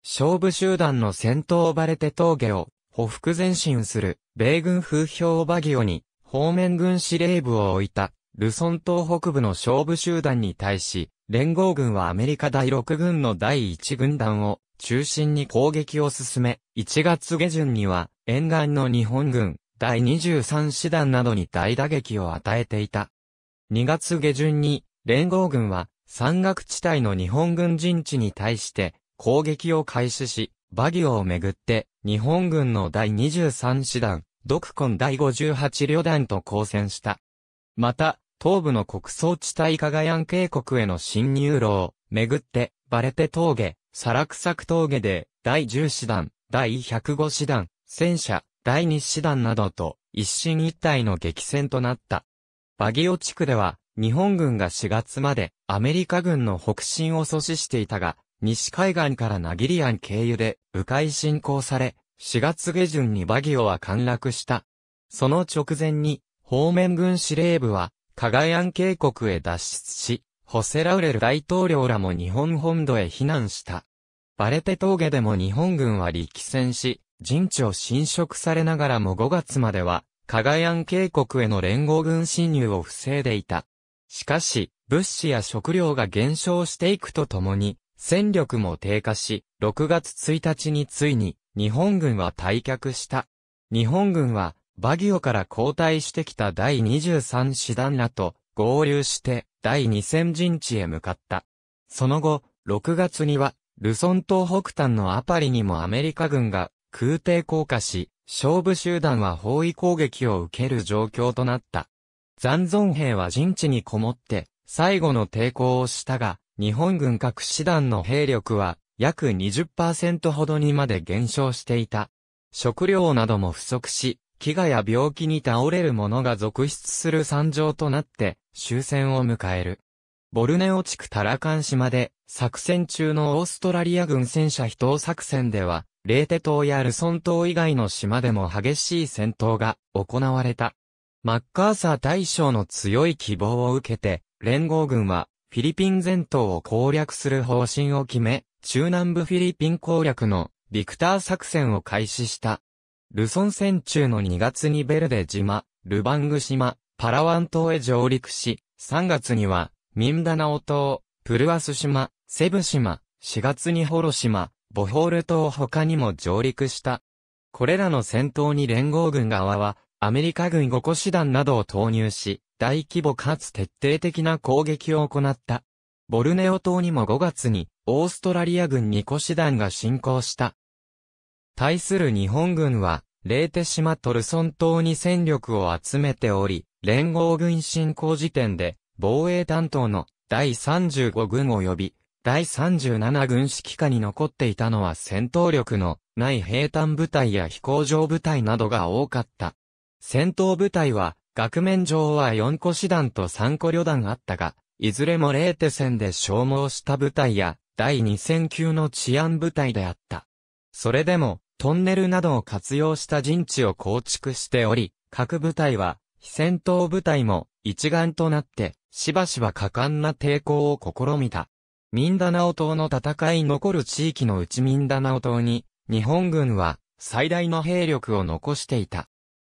勝負集団の戦闘バレて峠を、ほふ前進する、米軍風評バギオに、方面軍司令部を置いた、ルソン島北部の勝負集団に対し、連合軍はアメリカ第6軍の第1軍団を中心に攻撃を進め、1月下旬には沿岸の日本軍第23師団などに大打撃を与えていた。2月下旬に連合軍は山岳地帯の日本軍陣地に対して攻撃を開始し、バギオをめぐって日本軍の第23師団、ドクコン第58旅団と交戦した。また、東部の国葬地帯カガヤン渓谷への侵入路をめぐってバレテ峠、サラクサク峠で第10師団、第105師団、戦車、第2師団などと一進一退の激戦となった。バギオ地区では、日本軍が4月までアメリカ軍の北進を阻止していたが、西海岸からナギリアン経由で迂回進行され、4月下旬にバギオは陥落した。その直前に、方面軍司令部は、カガヤン渓谷へ脱出し、ホセラウレル大統領らも日本本土へ避難した。バレテ峠でも日本軍は力戦し、陣地を侵食されながらも5月までは、カガヤン渓谷への連合軍侵入を防いでいた。しかし、物資や食料が減少していくとともに、戦力も低下し、6月1日についに、日本軍は退却した。日本軍は、バギオから交代してきた第23師団らと合流して、第2戦陣地へ向かった。その後、6月には、ルソン島北端のアパリにもアメリカ軍が空挺降下し、勝負集団は包囲攻撃を受ける状況となった。残存兵は陣地にこもって、最後の抵抗をしたが、日本軍各師団の兵力は約20%ほどにまで減少していた。食料なども不足し、飢餓や病気に倒れる者が続出する惨状となって終戦を迎える。ボルネオ地区タラカン島で作戦中のオーストラリア軍戦車飛島作戦では、レーテ島やルソン島以外の島でも激しい戦闘が行われた。マッカーサー大将の強い希望を受けて、連合軍はフィリピン全島を攻略する方針を決め、中南部フィリピン攻略のビクター作戦を開始した。ルソン戦中の2月にベルデ島、ルバング島、パラワン島へ上陸し、3月にはミンダナオ島、プルアス島、セブ島、4月にホロ島、ボホール島他にも上陸した。これらの戦闘に連合軍側は、アメリカ軍5個師団などを投入し、大規模かつ徹底的な攻撃を行った。ボルネオ島にも5月に、オーストラリア軍2個師団が侵攻した。対する日本軍は、レーテ島トルソン島に戦力を集めており、連合軍侵攻時点で、防衛担当の第35軍及び第37軍指揮下に残っていたのは戦闘力のない兵坦部隊や飛行場部隊などが多かった。戦闘部隊は、額面上は4個師団と3個旅団あったが、いずれも0手戦で消耗した部隊や、第2戦級の治安部隊であった。それでも、トンネルなどを活用した陣地を構築しており、各部隊は、非戦闘部隊も一丸となって、しばしば果敢な抵抗を試みた。ミンダナオ島の戦い残る地域のうちミンダナオ島に、日本軍は最大の兵力を残していた。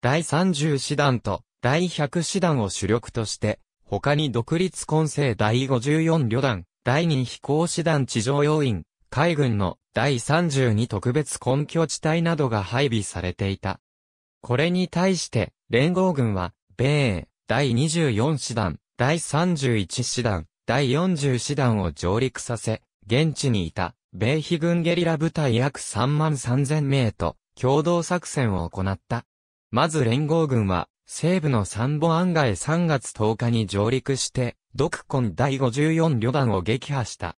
第30師団と第100師団を主力として、他に独立混成第54旅団、第2飛行師団地上要員、海軍の第32特別根拠地帯などが配備されていた。これに対して、連合軍は、米英、第24師団、第31師団、第40師団を上陸させ、現地にいた、米非軍ゲリラ部隊約3万3000名と、共同作戦を行った。まず連合軍は、西部のサンボアンガへ3月10日に上陸して、ドクコン第54旅団を撃破した。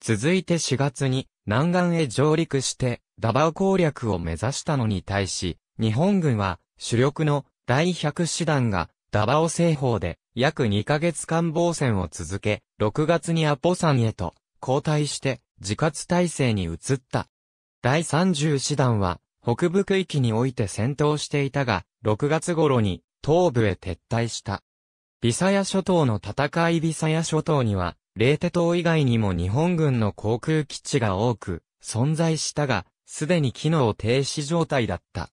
続いて4月に、南岸へ上陸して、ダバオ攻略を目指したのに対し、日本軍は、主力の第100師団が、ダバオ西方で、約2ヶ月間防戦を続け、6月にアポ山へと交代して自活体制に移った。第30師団は北部区域において戦闘していたが、6月頃に東部へ撤退した。ビサヤ諸島の戦いビサヤ諸島には、レーテ島以外にも日本軍の航空基地が多く存在したが、すでに機能停止状態だった。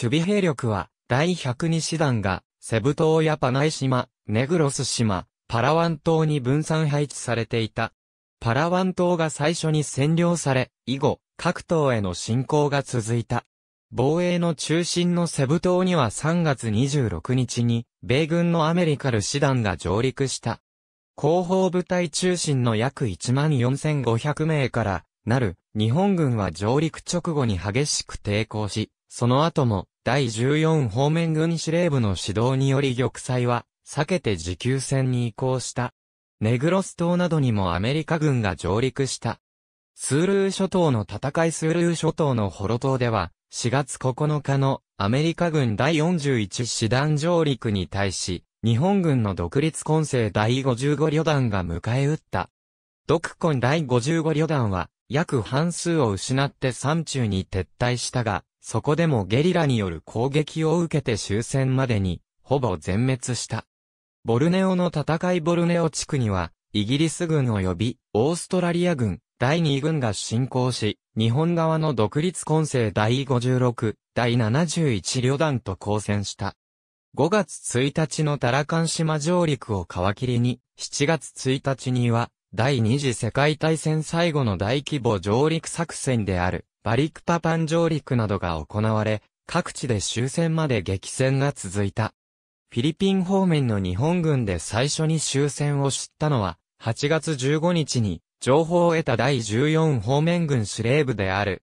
守備兵力は、第102師団が、セブ島やパナイ島、ネグロス島、パラワン島に分散配置されていた。パラワン島が最初に占領され、以後、各島への侵攻が続いた。防衛の中心のセブ島には3月26日に、米軍のアメリカル師団が上陸した。後方部隊中心の約14,500名からなる日本軍は上陸直後に激しく抵抗し、その後も第14方面軍司令部の指導により玉砕は避けて持久戦に移行した。ネグロス島などにもアメリカ軍が上陸した。スールー諸島の戦いスールー諸島のホロ島では、4月9日のアメリカ軍第41師団上陸に対し、日本軍の独立混成第55旅団が迎え撃った。独根第55旅団は、約半数を失って山中に撤退したが、そこでもゲリラによる攻撃を受けて終戦までに、ほぼ全滅した。ボルネオの戦いボルネオ地区には、イギリス軍及び、オーストラリア軍、第2軍が侵攻し、日本側の独立混成第56、第71旅団と交戦した。5月1日のタラカン島上陸を皮切りに、7月1日には、第二次世界大戦最後の大規模上陸作戦である、バリクパパン上陸などが行われ、各地で終戦まで激戦が続いた。フィリピン方面の日本軍で最初に終戦を知ったのは、8月15日に、情報を得た第14方面軍司令部である。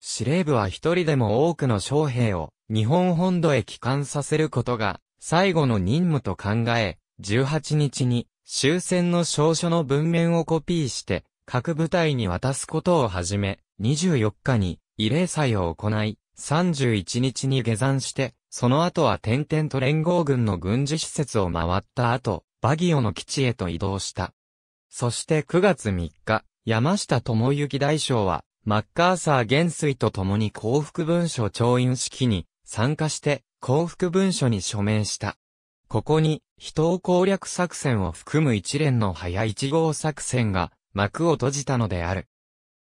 司令部は一人でも多くの将兵を日本本土へ帰還させることが最後の任務と考え、18日に終戦の証書の文面をコピーして各部隊に渡すことをはじめ、24日に慰霊祭を行い、31日に下山して、その後は点々と連合軍の軍事施設を回った後、バギオの基地へと移動した。そして9月3日、山下智之大将は、マッカーサー元帥と共に幸福文書調印式に参加して幸福文書に署名した。ここに、人を攻略作戦を含む一連の早一号作戦が幕を閉じたのである。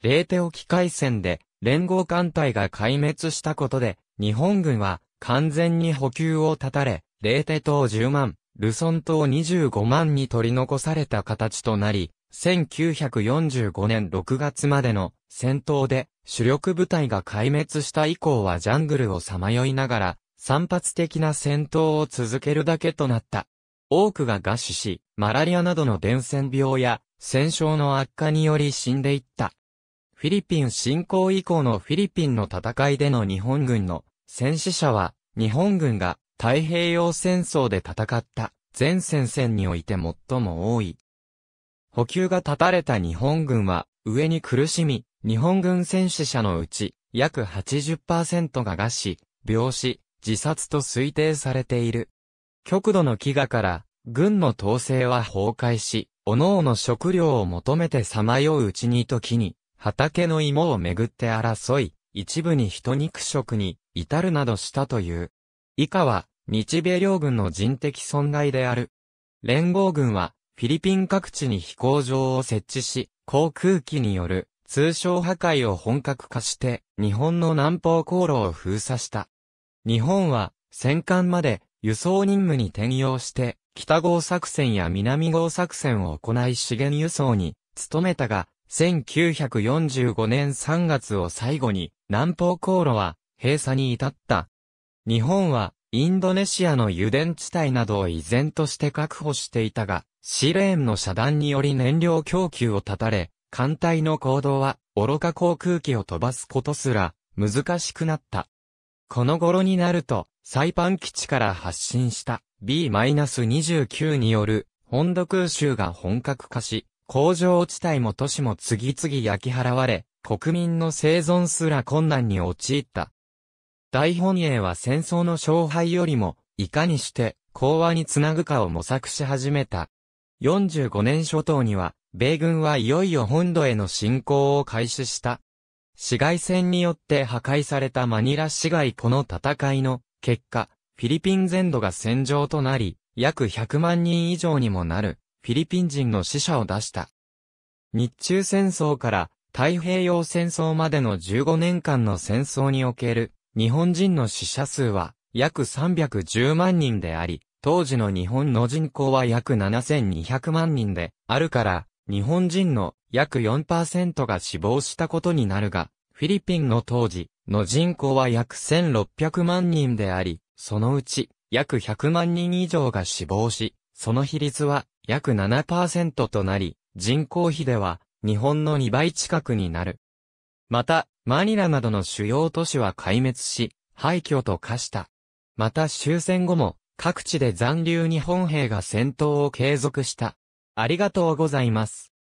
レーテ沖海戦で連合艦隊が壊滅したことで、日本軍は完全に補給を断たれ、レーテ島10万、ルソン島25万に取り残された形となり、1945年6月までの戦闘で主力部隊が壊滅した以降はジャングルをさまよいながら散発的な戦闘を続けるだけとなった。多くが餓死し、マラリアなどの伝染病や戦傷の悪化により死んでいった。フィリピン侵攻以降のフィリピンの戦いでの日本軍の戦死者は、日本軍が太平洋戦争で戦った全戦線において最も多い。補給が断たれた日本軍は、上に苦しみ、日本軍戦死者のうち、約80%が餓死、病死、自殺と推定されている。極度の飢餓から、軍の統制は崩壊し、各々食料を求めてさまよううちに時に、畑の芋をめぐって争い、一部に人肉食に至るなどしたという。以下は、日米両軍の人的損害である。連合軍は、フィリピン各地に飛行場を設置し、航空機による通商破壊を本格化して、日本の南方航路を封鎖した。日本は、戦艦まで輸送任務に転用して、北号作戦や南号作戦を行い資源輸送に努めたが、1945年3月を最後に南方航路は閉鎖に至った。日本はインドネシアの油田地帯などを依然として確保していたが、シレーンの遮断により燃料供給を断たれ、艦隊の行動は愚か航空機を飛ばすことすら難しくなった。この頃になると、サイパン基地から発進した B-29 による本土空襲が本格化し、工場地帯も都市も次々焼き払われ、国民の生存すら困難に陥った。大本営は戦争の勝敗よりも、いかにして講和につなぐかを模索し始めた。45年初頭には、米軍はいよいよ本土への侵攻を開始した。市街戦によって破壊されたマニラ市街この戦いの結果、フィリピン全土が戦場となり、約100万人以上にもなるフィリピン人の死者を出した。日中戦争から太平洋戦争までの15年間の戦争における日本人の死者数は約310万人であり、当時の日本の人口は約7200万人であるから、日本人の約4%が死亡したことになるが、フィリピンの当時の人口は約1600万人であり、そのうち約100万人以上が死亡し、その比率は約7%となり、人口比では日本の2倍近くになる。また、マニラなどの主要都市は壊滅し、廃墟と化した。また終戦後も、各地で残留日本兵が戦闘を継続した。ありがとうございます。